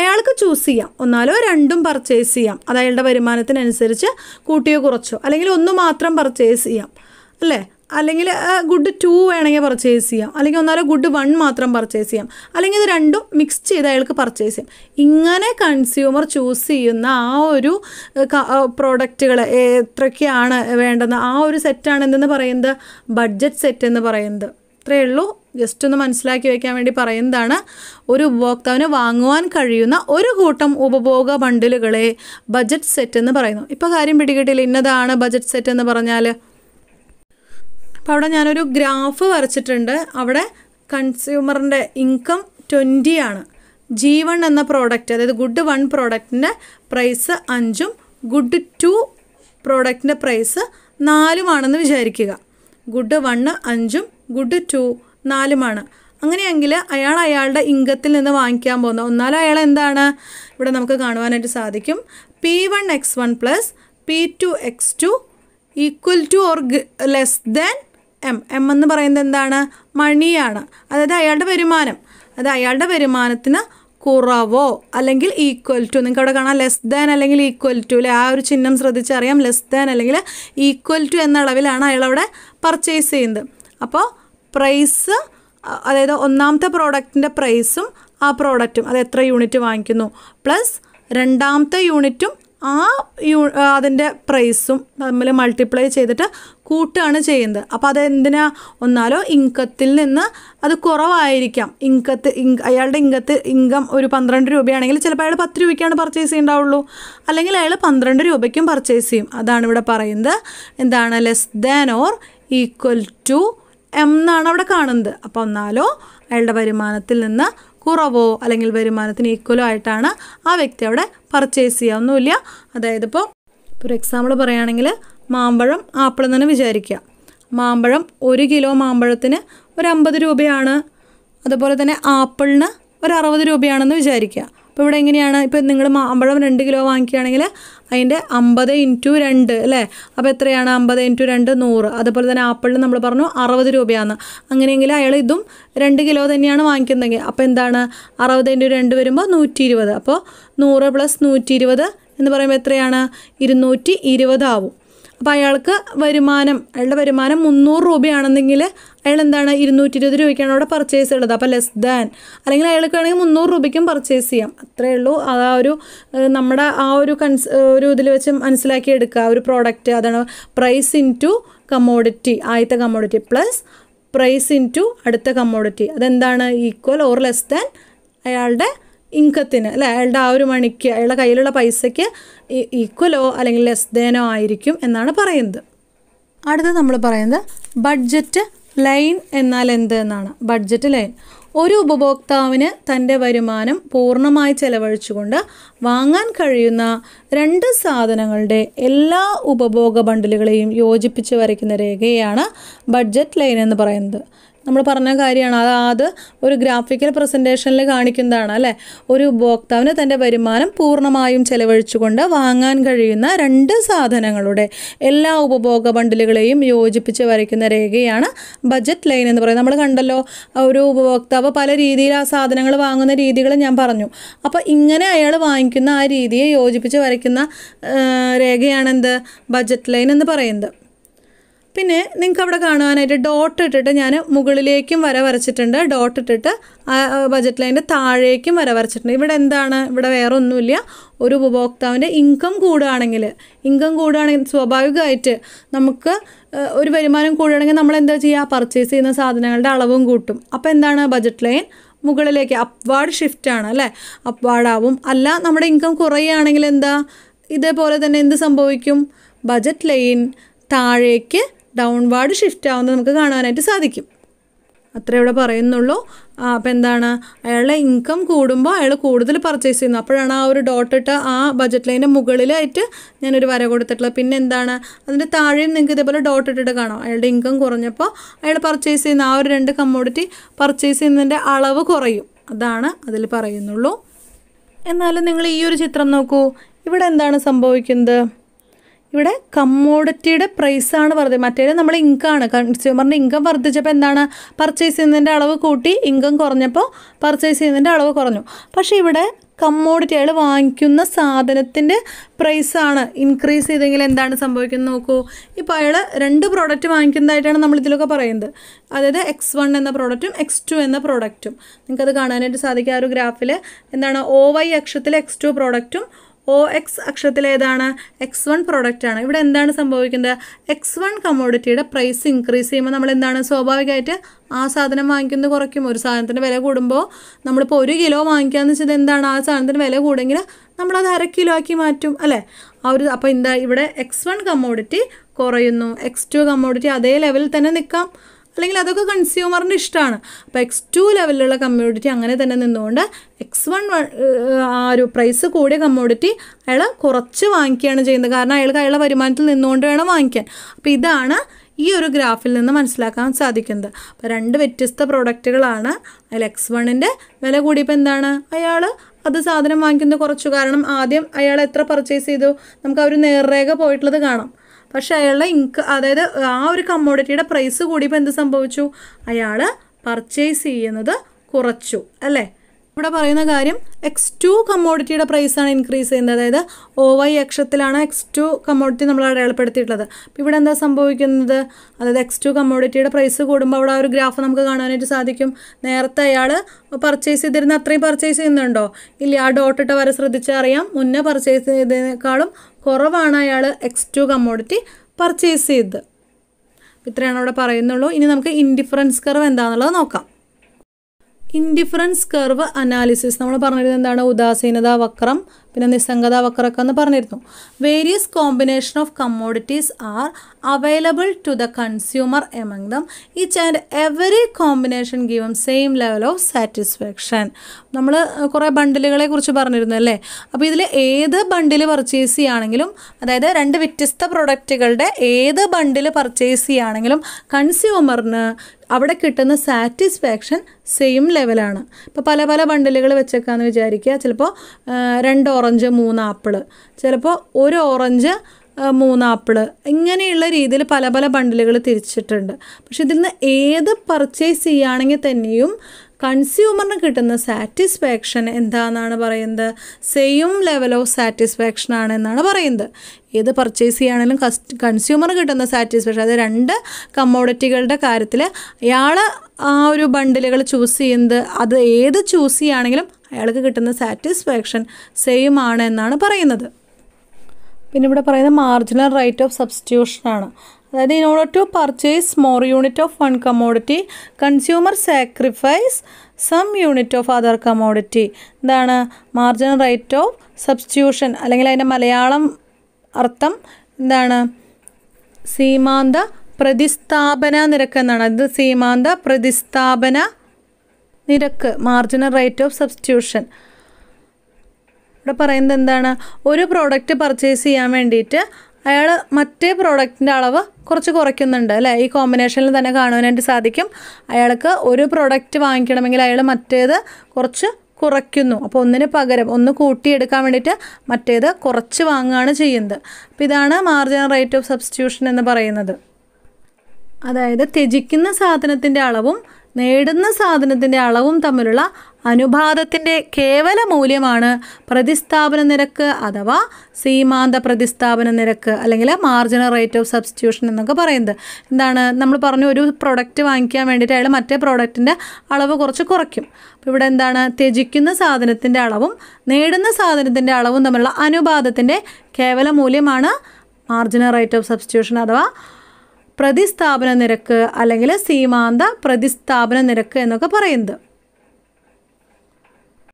അയാൾക്ക് ചൂസ് ചെയ്യാം ഒന്നാലോ രണ്ടും പർച്ചേസ് ചെയ്യാം അത് അയാളുടെ വരുമാനത്തിനനുസരിച്ച് കൂട്ടിയോ കുറച്ചോ അല്ലെങ്കിൽ ഒന്ന് മാത്രം പർച്ചേസ് ചെയ്യാം അല്ലേ അല്ലെങ്കിൽ ഗുഡ് ടു വേണമെങ്കിൽ പർച്ചേസ് ചെയ്യാം അല്ലെങ്കിൽ ഒന്നാലോ ഗുഡ് വൺ മാത്രം പർച്ചേസ് ചെയ്യാം അല്ലെങ്കിൽ ഇത് രണ്ടും മിക്സ് ചെയ്ത് അയാൾക്ക് പർച്ചേസ് ചെയ്യാം ഇങ്ങനെ കൺസ്യൂമർ ചൂസ് ചെയ്യുന്ന ആ ഒരു പ്രോഡക്റ്റുകൾ എത്രയ്ക്കാണ് വേണ്ടത് ആ ഒരു സെറ്റാണ് എന്തെന്ന് പറയുന്നത് ബഡ്ജറ്റ് സെറ്റ് എന്ന് പറയുന്നത് ഇത്രയേ ഉള്ളൂ ജസ്റ്റ് ഒന്ന് മനസ്സിലാക്കി വയ്ക്കാൻ വേണ്ടി പറയുന്നതാണ് ഒരു ഉപഭോക്താവിന് വാങ്ങുവാൻ കഴിയുന്ന ഒരു കൂട്ടം ഉപഭോഗ ബണ്ടിലുകളെ ബജറ്റ് സെറ്റ് എന്ന് പറയുന്നു ഇപ്പോൾ കാര്യം പിടികിട്ടില്ല ഇന്നതാണ് ബജറ്റ് സെറ്റ് എന്ന് പറഞ്ഞാൽ അപ്പോൾ അവിടെ ഞാനൊരു ഗ്രാഫ് വരച്ചിട്ടുണ്ട് അവിടെ കൺസ്യൂമറിൻ്റെ ഇൻകം ട്വൻറ്റി ആണ് ജി വൺ എന്ന പ്രോഡക്റ്റ് അതായത് ഗുഡ് വൺ പ്രോഡക്റ്റിൻ്റെ പ്രൈസ് അഞ്ചും ഗുഡ് ടു പ്രോഡക്റ്റിൻ്റെ പ്രൈസ് നാലുമാണെന്ന് വിചാരിക്കുക ഗുഡ് വണ്ണ് അഞ്ചും ഗുഡ് ടു നാലുമാണ് അങ്ങനെയെങ്കിൽ അയാൾ അയാളുടെ ഇംഗത്തിൽ നിന്ന് വാങ്ങിക്കാൻ പോകുന്ന ഒന്നാലും അയാൾ എന്താണ് ഇവിടെ നമുക്ക് കാണുവാനായിട്ട് സാധിക്കും P one X one plus P two X two equal to or less than M M എന്ന് പറയുന്നത് എന്താണ് മണിയാണ് അതായത് അയാളുടെ വരുമാനം അതായത് അയാളുടെ വരുമാനത്തിന് കുറവോ അല്ലെങ്കിൽ ഈക്വൽ ടു നിങ്ങൾക്ക് അവിടെ കാണാം ലെസ് ദാൻ അല്ലെങ്കിൽ ഈക്വൽ ടു അല്ലെ ആ ഒരു ചിഹ്നം ശ്രദ്ധിച്ചറിയാം ലെസ് ദാൻ അല്ലെങ്കിൽ ഈക്വൽ ടു എന്ന അളവിലാണ് അയാൾ അവിടെ പർച്ചേസ് ചെയ്യുന്നത് അപ്പോൾ പ്രൈസ് അതായത് ഒന്നാമത്തെ പ്രോഡക്റ്റിൻ്റെ പ്രൈസും ആ പ്രോഡക്റ്റും അത് എത്ര യൂണിറ്റ് വാങ്ങിക്കുന്നു പ്ലസ് രണ്ടാമത്തെ യൂണിറ്റും ആ യൂ അതിൻ്റെ പ്രൈസും തമ്മിൽ മൾട്ടിപ്ലൈ ചെയ്തിട്ട് കൂട്ടുകയാണ് ചെയ്യുന്നത് അപ്പോൾ അതെന്തിനാ ഒന്നാലോ ഇൻകത്തിൽ നിന്ന് അത് കുറവായിരിക്കാം ഇൻകത്ത് അയാളുടെ ഇൻകത്ത് ഇൻകം ഒരു പന്ത്രണ്ട് രൂപയാണെങ്കിൽ ചിലപ്പോൾ അയാൾ പത്ത് രൂപയ്ക്കാണ് പർച്ചേസ് ചെയ്യേണ്ടാവുള്ളൂ അല്ലെങ്കിൽ അയാൾ പന്ത്രണ്ട് രൂപയ്ക്കും പർച്ചേസ് ചെയ്യും അതാണ് ഇവിടെ പറയുന്നത് എന്താണ് less than or equal to M എന്നാണ് അവിടെ കാണുന്നത് അപ്പോൾ ഒന്നാലോ അയാളുടെ വരുമാനത്തിൽ നിന്ന് കുറവോ അല്ലെങ്കിൽ വരുമാനത്തിന് ഈക്വലോ ആയിട്ടാണ് ആ വ്യക്തി അവിടെ പർച്ചേസ് ചെയ്യാവുന്നില്ല അതായത് ഇപ്പോൾ ഒരു എക്സാമ്പിൾ പറയുകയാണെങ്കിൽ മാമ്പഴം ആപ്പിൾ എന്ന് വിചാരിക്കുക മാമ്പഴം ഒരു കിലോ മാമ്പഴത്തിന് ഒരു അമ്പത് രൂപയാണ് അതുപോലെ തന്നെ ആപ്പിളിന് ഒരു അറുപത് രൂപയാണെന്ന് വിചാരിക്കുക അപ്പോൾ ഇവിടെ എങ്ങനെയാണ് ഇപ്പോൾ നിങ്ങൾ മാമ്പഴം രണ്ട് കിലോ വാങ്ങിക്കുകയാണെങ്കിൽ അതിൻ്റെ അമ്പത് ഇൻറ്റു രണ്ട് അല്ലേ അപ്പോൾ എത്രയാണ് അമ്പത് ഇൻറ്റു രണ്ട് നൂറ് അതുപോലെ തന്നെ ആപ്പിളിന് നമ്മൾ പറഞ്ഞു അറുപത് രൂപയാണ് അങ്ങനെയെങ്കിൽ അയാൾ ഇതും രണ്ട് കിലോ തന്നെയാണ് വാങ്ങിക്കുന്നതെങ്കിൽ അപ്പോൾ എന്താണ് അറുപത് ഇൻറ്റു രണ്ട് വരുമ്പോൾ നൂറ്റി ഇരുപത് അപ്പോൾ നൂറ് പ്ലസ് നൂറ്റി ഇരുപത് എന്ന് പറയുമ്പോൾ എത്രയാണ് ഇരുന്നൂറ്റി ഇരുപതാവും അപ്പോൾ അയാൾക്ക് വരുമാനം അയാളുടെ വരുമാനം മുന്നൂറ് രൂപയാണെന്നെങ്കിൽ അയാൾ എന്താണ് ഇരുന്നൂറ്റി ഇരുപത് രൂപയ്ക്കാണ് അവിടെ പർച്ചേസ് ഉള്ളത് അപ്പോൾ ലെസ് ദാൻ അല്ലെങ്കിൽ അയാൾക്ക് വേണമെങ്കിൽ മുന്നൂറ് രൂപയ്ക്കും പർച്ചേസ് ചെയ്യാം അത്രയേ ഉള്ളൂ അത് ആ ഒരു നമ്മുടെ ആ ഒരു കൺസ് ഒരു ഇതിൽ വെച്ച് മനസ്സിലാക്കി എടുക്കുക ഒരു പ്രോഡക്റ്റ് അതാണ് പ്രൈസ് ഇൻ ടു കമ്മോഡിറ്റി ആദ്യത്തെ commodity plus price into അടുത്ത കമ്മോഡിറ്റി അതെന്താണ് ഈക്വൽ ഓർ ലെസ് ദാൻ അയാളുടെ ഇൻകത്തിന് അല്ലെ അയാളുടെ ആ ഒരു മണിക്ക് അയാളുടെ കയ്യിലുള്ള പൈസയ്ക്ക് ഈക്വലോ അല്ലെങ്കിൽ ലെസ് ദേനോ ആയിരിക്കും എന്നാണ് പറയുന്നത് അടുത്തത് നമ്മൾ പറയുന്നത് ബഡ്ജറ്റ് ലൈൻ എന്നാൽ എന്ത് എന്നാണ് ബഡ്ജറ്റ് ലൈൻ ഒരു ഉപഭോക്താവിന് തൻ്റെ വരുമാനം പൂർണ്ണമായി ചെലവഴിച്ചുകൊണ്ട് വാങ്ങാൻ കഴിയുന്ന രണ്ട് സാധനങ്ങളുടെ എല്ലാ ഉപഭോഗ ബണ്ടിലുകളെയും യോജിപ്പിച്ച് വരയ്ക്കുന്ന രേഖയാണ് ബഡ്ജറ്റ് ലൈൻ എന്ന് പറയുന്നത് നമ്മൾ പറഞ്ഞ കാര്യമാണ് അത് അത് ഒരു ഗ്രാഫിക്കൽ പ്രസൻറ്റേഷനിൽ കാണിക്കുന്നതാണ് അല്ലേ ഒരു ഉപഭോക്താവിന് തൻ്റെ വരുമാനം പൂർണ്ണമായും ചെലവഴിച്ചുകൊണ്ട് വാങ്ങാൻ കഴിയുന്ന രണ്ട് സാധനങ്ങളുടെ എല്ലാ ഉപഭോഗ ബണ്ടിലുകളെയും യോജിപ്പിച്ച് വരയ്ക്കുന്ന രേഖയാണ് ബജറ്റ് ലൈൻ എന്ന് പറയുന്നത് നമ്മൾ കണ്ടല്ലോ ഒരു ഉപഭോക്താവ് പല രീതിയിൽ ആ സാധനങ്ങൾ വാങ്ങുന്ന രീതികൾ ഞാൻ പറഞ്ഞു അപ്പോൾ ഇങ്ങനെ അയാൾ വാങ്ങിക്കുന്ന ആ രീതിയെ യോജിപ്പിച്ച് വരയ്ക്കുന്ന രേഖയാണെന്ത് ബജറ്റ് ലൈൻ എന്ന് പറയുന്നത് പിന്നെ നിങ്ങൾക്ക് അവിടെ കാണുവാനായിട്ട് ഡോട്ട് ഇട്ടിട്ട് ഞാൻ മുകളിലേക്കും വര വരച്ചിട്ടുണ്ട് ഡോട്ട് ഇട്ടിട്ട് ബജറ്റ് ലൈൻ്റെ താഴേക്കും വര വരച്ചിട്ടുണ്ട് ഇവിടെ എന്താണ് ഇവിടെ വേറെ ഒന്നുമില്ല ഒരു ഉപഭോക്താവിൻ്റെ ഇൻകം കൂടുകയാണെങ്കിൽ ഇൻകം കൂടുകയാണെങ്കിൽ സ്വാഭാവികമായിട്ട് നമുക്ക് ഒരു വരുമാനം കൂടുകയാണെങ്കിൽ നമ്മൾ എന്താ ചെയ്യുക പർച്ചേസ് ചെയ്യുന്ന സാധനങ്ങളുടെ അളവും കൂട്ടും അപ്പോൾ എന്താണ് ബജറ്റ് ലൈൻ മുകളിലേക്ക് അപ്വാർഡ് ഷിഫ്റ്റാണ് അല്ലേ അപ്വാർഡാവും അല്ല നമ്മുടെ ഇൻകം കുറയുകയാണെങ്കിൽ എന്താ ഇതേപോലെ തന്നെ എന്ത് സംഭവിക്കും ബജറ്റ് ലൈൻ താഴേക്ക് ഡൗൺവാർഡ് ഷിഫ്റ്റ് ആവുന്നത് നമുക്ക് കാണുവാനായിട്ട് സാധിക്കും അത്ര ഇവിടെ പറയുന്നുള്ളൂ അപ്പോൾ എന്താണ് അയാളുടെ ഇൻകം കൂടുമ്പോൾ അയാൾ കൂടുതൽ പർച്ചേസ് ചെയ്യുന്നു അപ്പോഴാണ് ആ ഒരു ഡോട്ടിട്ട് ആ ബജറ്റ് ലൈൻ്റെ മുകളിലായിട്ട് ഞാനൊരു വര കൊടുത്തിട്ടുള്ളത് പിന്നെ എന്താണ് അതിൻ്റെ താഴെയും നിങ്ങൾക്ക് ഇതേപോലെ ഡോട്ടിട്ടിട്ട് കാണാം അയാളുടെ ഇൻകം കുറഞ്ഞപ്പോൾ അയാൾ പർച്ചേസ് ചെയ്യുന്ന ആ ഒരു രണ്ട് കമ്മോഡിറ്റി പർച്ചേസ് ചെയ്യുന്നതിൻ്റെ അളവ് കുറയും അതാണ് അതിൽ പറയുന്നുള്ളൂ എന്നാലും നിങ്ങൾ ഈ ഒരു ചിത്രം നോക്കൂ ഇവിടെ എന്താണ് സംഭവിക്കുന്നത് ഇവിടെ കമ്മോഡിറ്റിയുടെ പ്രൈസാണ് വർദ്ധി മറ്റേത് നമ്മൾ ആണ് കൺസ്യൂമറിൻ്റെ ഇൻകം വർദ്ധിച്ചപ്പോൾ എന്താണ് പർച്ചേസ് ചെയ്യുന്നതിൻ്റെ അളവ് കൂട്ടി ഇൻകം കുറഞ്ഞപ്പോൾ പർച്ചേസ് ചെയ്യുന്നതിൻ്റെ അളവ് കുറഞ്ഞു പക്ഷേ ഇവിടെ കമ്മോഡിറ്റി അയാൾ വാങ്ങിക്കുന്ന സാധനത്തിൻ്റെ പ്രൈസാണ് ഇൻക്രീസ് ചെയ്തെങ്കിൽ എന്താണ് സംഭവിക്കുന്നത് നോക്കൂ ഇപ്പോൾ അയാൾ രണ്ട് പ്രോഡക്റ്റ് വാങ്ങിക്കുന്നതായിട്ടാണ് നമ്മൾ ഇതിലൊക്കെ പറയുന്നത് അതായത് എക്സ് വൺ എന്ന പ്രോഡക്റ്റും എക്സ് ടു എന്ന പ്രോഡക്റ്റും നിങ്ങൾക്കത് കാണാനായിട്ട് സാധിക്കും ആ ഒരു ഗ്രാഫിൽ എന്താണ് ഒ വൈ അക്ഷത്തിൽ എക്സ് ടു പ്രോഡക്റ്റും ഒ എക്സ് അക്ഷരത്തിലേതാണ് എക്സ് വൺ പ്രൊഡക്റ്റാണ് ഇവിടെ എന്താണ് സംഭവിക്കുന്നത് എക്സ് വൺ കമോഡിറ്റിയുടെ പ്രൈസ് ഇൻക്രീസ് ചെയ്യുമ്പോൾ നമ്മൾ എന്താണ് സ്വാഭാവികമായിട്ട് ആ സാധനം വാങ്ങിക്കുന്നത് കുറയ്ക്കും ഒരു സാധനത്തിൻ്റെ വില കൂടുമ്പോൾ നമ്മളിപ്പോൾ ഒരു കിലോ വാങ്ങിക്കാമെന്ന് വെച്ചാൽ എന്താണ് ആ സാധനത്തിന് വില കൂടെങ്കിൽ നമ്മളത് അര കിലോ ആക്കി മാറ്റും അല്ലേ ആ ഒരു അപ്പോൾ എന്താ ഇവിടെ എക്സ് വൺ കമോഡിറ്റി കുറയുന്നു എക്സ് ടു കമോഡിറ്റി അതേ ലെവലിൽ തന്നെ നിൽക്കാം അല്ലെങ്കിൽ അതൊക്കെ കൺസ്യൂമറിൻ്റെ ഇഷ്ടമാണ് അപ്പോൾ എക്സ് ടു ലെവലിലുള്ള കമ്മ്യൂണിറ്റി അങ്ങനെ തന്നെ നിന്നുകൊണ്ട് എക്സ് വൺ ആ ഒരു പ്രൈസ് കൂടിയ കമ്മോഡിറ്റി അയാൾ കുറച്ച് വാങ്ങിക്കുകയാണ് ചെയ്യുന്നത് കാരണം അയാൾക്ക് അയാളുടെ വരുമാനത്തിൽ നിന്നുകൊണ്ട് വേണം വാങ്ങിക്കാൻ അപ്പോൾ ഇതാണ് ഈ ഒരു ഗ്രാഫിൽ നിന്ന് മനസ്സിലാക്കാൻ സാധിക്കുന്നത് അപ്പോൾ രണ്ട് വ്യത്യസ്ത പ്രോഡക്റ്റുകളാണ് അതിൽ എക്സ് വണ്ണിൻ്റെ വില കൂടിയപ്പോൾ എന്താണ് അയാൾ അത് സാധനം വാങ്ങിക്കുന്നത് കുറച്ചു കാരണം ആദ്യം അയാൾ എത്ര പർച്ചേസ് ചെയ്തു നമുക്ക് ആ ഒരു നേർരേഖ പോയിട്ടുള്ളത് കാണാം പക്ഷേ അയാളുടെ ഇൻക അതായത് ആ ഒരു കമ്മോഡിറ്റിയുടെ പ്രൈസ് കൂടിയപ്പോൾ എന്ത് സംഭവിച്ചു അയാൾ പർച്ചേസ് ചെയ്യുന്നത് കുറച്ചു അല്ലേ ഇവിടെ പറയുന്ന കാര്യം എക്സ് ടു കമ്മോഡിറ്റിയുടെ പ്രൈസാണ് ഇൻക്രീസ് ചെയ്യുന്നത് അതായത് ഒ വൈ അക്ഷത്തിലാണ് എക്സ് ടു കമ്മോഡിറ്റി നമ്മൾ അടയാളപ്പെടുത്തിയിട്ടുള്ളത് അപ്പോൾ ഇവിടെ എന്താ സംഭവിക്കുന്നത് അതായത് എക്സ് ടു കമ്മോഡിറ്റിയുടെ പ്രൈസ് കൂടുമ്പോൾ അവിടെ ഒരു ഗ്രാഫ് നമുക്ക് കാണാനായിട്ട് സാധിക്കും നേരത്തെ അയാൾ പർച്ചേസ് ചെയ്തിരുന്ന അത്രയും പർച്ചേസ് ചെയ്യുന്നുണ്ടോ ഇല്ല ആ ഡോട്ടിട്ട വരെ ശ്രദ്ധിച്ചറിയാം മുന്നേ പർച്ചേസ് ചെയ്തതിനേക്കാളും കുറവാണ് അയാൾ എക്സ് ടു കമ്മോഡിറ്റി പർച്ചേസ് ചെയ്ത് ഇത്രയാണ് അവിടെ പറയുന്നുള്ളൂ ഇനി നമുക്ക് ഇൻഡിഫറൻസ് കർവ് എന്താണെന്നുള്ളത് നോക്കാം ഇൻഡിഫറൻസ് കർവ് അനാലിസിസ് നമ്മൾ പറഞ്ഞിരുന്നത് എന്താണ് ഉദാസീനതാ വക്രം പിന്നെ നിസ്സംഗത വക്രക്ക എന്ന് പറഞ്ഞിരുന്നു various combination of commodities are available to the consumer among them each and every combination given same level of satisfaction നമ്മൾ കുറേ ബണ്ടിലുകളെ കുറിച്ച് പറഞ്ഞിരുന്നു അല്ലേ അപ്പോൾ ഇതിൽ ഏത് ബണ്ടിൽ പർച്ചേസ് ചെയ്യുകയാണെങ്കിലും അതായത് രണ്ട് വ്യത്യസ്ത പ്രൊഡക്റ്റുകളുടെ ഏത് ബണ്ടിൽ പർച്ചേസ് ചെയ്യുകയാണെങ്കിലും കൺസ്യൂമറിന് അവിടെ കിട്ടുന്ന സാറ്റിസ്ഫാക്ഷൻ സെയിം ലെവലാണ് ഇപ്പോൾ പല പല ബണ്ടിലുകൾ വെച്ചേക്കാന്ന് വിചാരിക്കുക ചിലപ്പോൾ രണ്ടോ ഓറഞ്ച് മൂന്ന് ആപ്പിള് ചിലപ്പോൾ ഒരു ഓറഞ്ച് മൂന്ന് ആപ്പിള് ഇങ്ങനെയുള്ള രീതിയിൽ പല പല ബണ്ടിലുകൾ തിരിച്ചിട്ടുണ്ട് പക്ഷെ ഇതിൽ നിന്ന് ഏത് പർച്ചേസ് ചെയ്യുകയാണെങ്കിൽ തന്നെയും കൺസ്യൂമറിന് കിട്ടുന്ന സാറ്റിസ്ഫാക്ഷൻ എന്താണെന്നാണ് പറയുന്നത് സെയിം ലെവൽ ഓഫ് സാറ്റിസ്ഫാക്ഷൻ ആണെന്നാണ് പറയുന്നത് ഏത് പർച്ചേസ് ചെയ്യുകയാണെങ്കിലും കസ്റ്റ് കൺസ്യൂമർ കിട്ടുന്ന സാറ്റിസ്ഫാക്ഷൻ അത് രണ്ട് കമ്മോഡിറ്റികളുടെ കാര്യത്തിൽ അയാൾ ആ ഒരു ബണ്ടിലുകൾ ചൂസ് ചെയ്യുന്നത് അത് ഏത് ചൂസ് ചെയ്യുകയാണെങ്കിലും അയാൾക്ക് കിട്ടുന്ന സാറ്റിസ്ഫാക്ഷൻ സെയിം ആണ് എന്നാണ് പറയുന്നത് പിന്നെ ഇവിടെ പറയുന്നത് മാർജിനൽ റൈറ്റ് ഓഫ് സബ്സ്റ്റിറ്റ്യൂഷനാണ് അതായത് in order to purchase more unit of one commodity consumer sacrifice some unit of other commodity എന്താണ് മാർജിനൽ റേറ്റ് ഓഫ് സബ്സ്റ്റിറ്റ്യൂഷൻ അല്ലെങ്കിൽ അതിൻ്റെ മലയാളം അർത്ഥം എന്താണ് സീമാന്ത പ്രതിസ്ഥാപന നിരക്ക് എന്നാണ് അത് സീമാന്ത പ്രതിസ്ഥാപന നിരക്ക് മാർജിനൽ റേറ്റ് ഓഫ് സബ്സ്റ്റിറ്റ്യൂഷൻ ഇവിടെ പറയുന്നത് എന്താണ് ഒരു പ്രോഡക്റ്റ് പർച്ചേസ് ചെയ്യാൻ വേണ്ടിയിട്ട് അയാൾ മറ്റേ പ്രോഡക്റ്റിൻ്റെ അളവ് കുറച്ച് കുറയ്ക്കുന്നുണ്ട് അല്ലേ ഈ കോമ്പിനേഷനിൽ തന്നെ കാണുവാനായിട്ട് സാധിക്കും അയാൾക്ക് ഒരു പ്രോഡക്റ്റ് വാങ്ങിക്കണമെങ്കിൽ അയാൾ മറ്റേത് കുറച്ച് കുറയ്ക്കുന്നു അപ്പോൾ ഒന്നിന് പകരം ഒന്ന് കൂട്ടിയെടുക്കാൻ വേണ്ടിയിട്ട് മറ്റേത് കുറച്ച് വാങ്ങുകയാണ് ചെയ്യുന്നത് അപ്പോൾ ഇതാണ് മാർജിൻ റേറ്റ് ഓഫ് സബ്സ്റ്റിറ്റ്യൂഷൻ എന്ന് പറയുന്നത് അതായത് ത്യജിക്കുന്ന സാധനത്തിൻ്റെ അളവും നേടുന്ന സാധനത്തിൻ്റെ അളവും തമ്മിലുള്ള അനുപാതത്തിൻ്റെ കേവല മൂല്യമാണ് പ്രതിസ്ഥാപന നിരക്ക് അഥവാ സീമാന്ത പ്രതിസ്ഥാപന നിരക്ക് അല്ലെങ്കിൽ മാർജിനൽ റേറ്റ് ഓഫ് സബ്സ്റ്റിറ്റ്യൂഷൻ എന്നൊക്കെ പറയുന്നത് എന്താണ് നമ്മൾ പറഞ്ഞു ഒരു പ്രൊഡക്റ്റ് വാങ്ങിക്കാൻ വേണ്ടിയിട്ട് അയാൾ മറ്റേ പ്രൊഡക്റ്റിൻ്റെ അളവ് കുറച്ച് കുറയ്ക്കും അപ്പോൾ ഇവിടെ എന്താണ് ത്യജിക്കുന്ന സാധനത്തിൻ്റെ അളവും നേടുന്ന സാധനത്തിൻ്റെ അളവും തമ്മിലുള്ള അനുപാതത്തിൻ്റെ കേവല മൂല്യമാണ് മാർജിനൽ റേറ്റ് ഓഫ് സബ്സ്റ്റിറ്റ്യൂഷൻ അഥവാ പ്രതിസ്ഥാപന നിരക്ക് അല്ലെങ്കിൽ സീമാന്ത പ്രതിസ്ഥാപന നിരക്ക് എന്നൊക്കെ പറയുന്നത്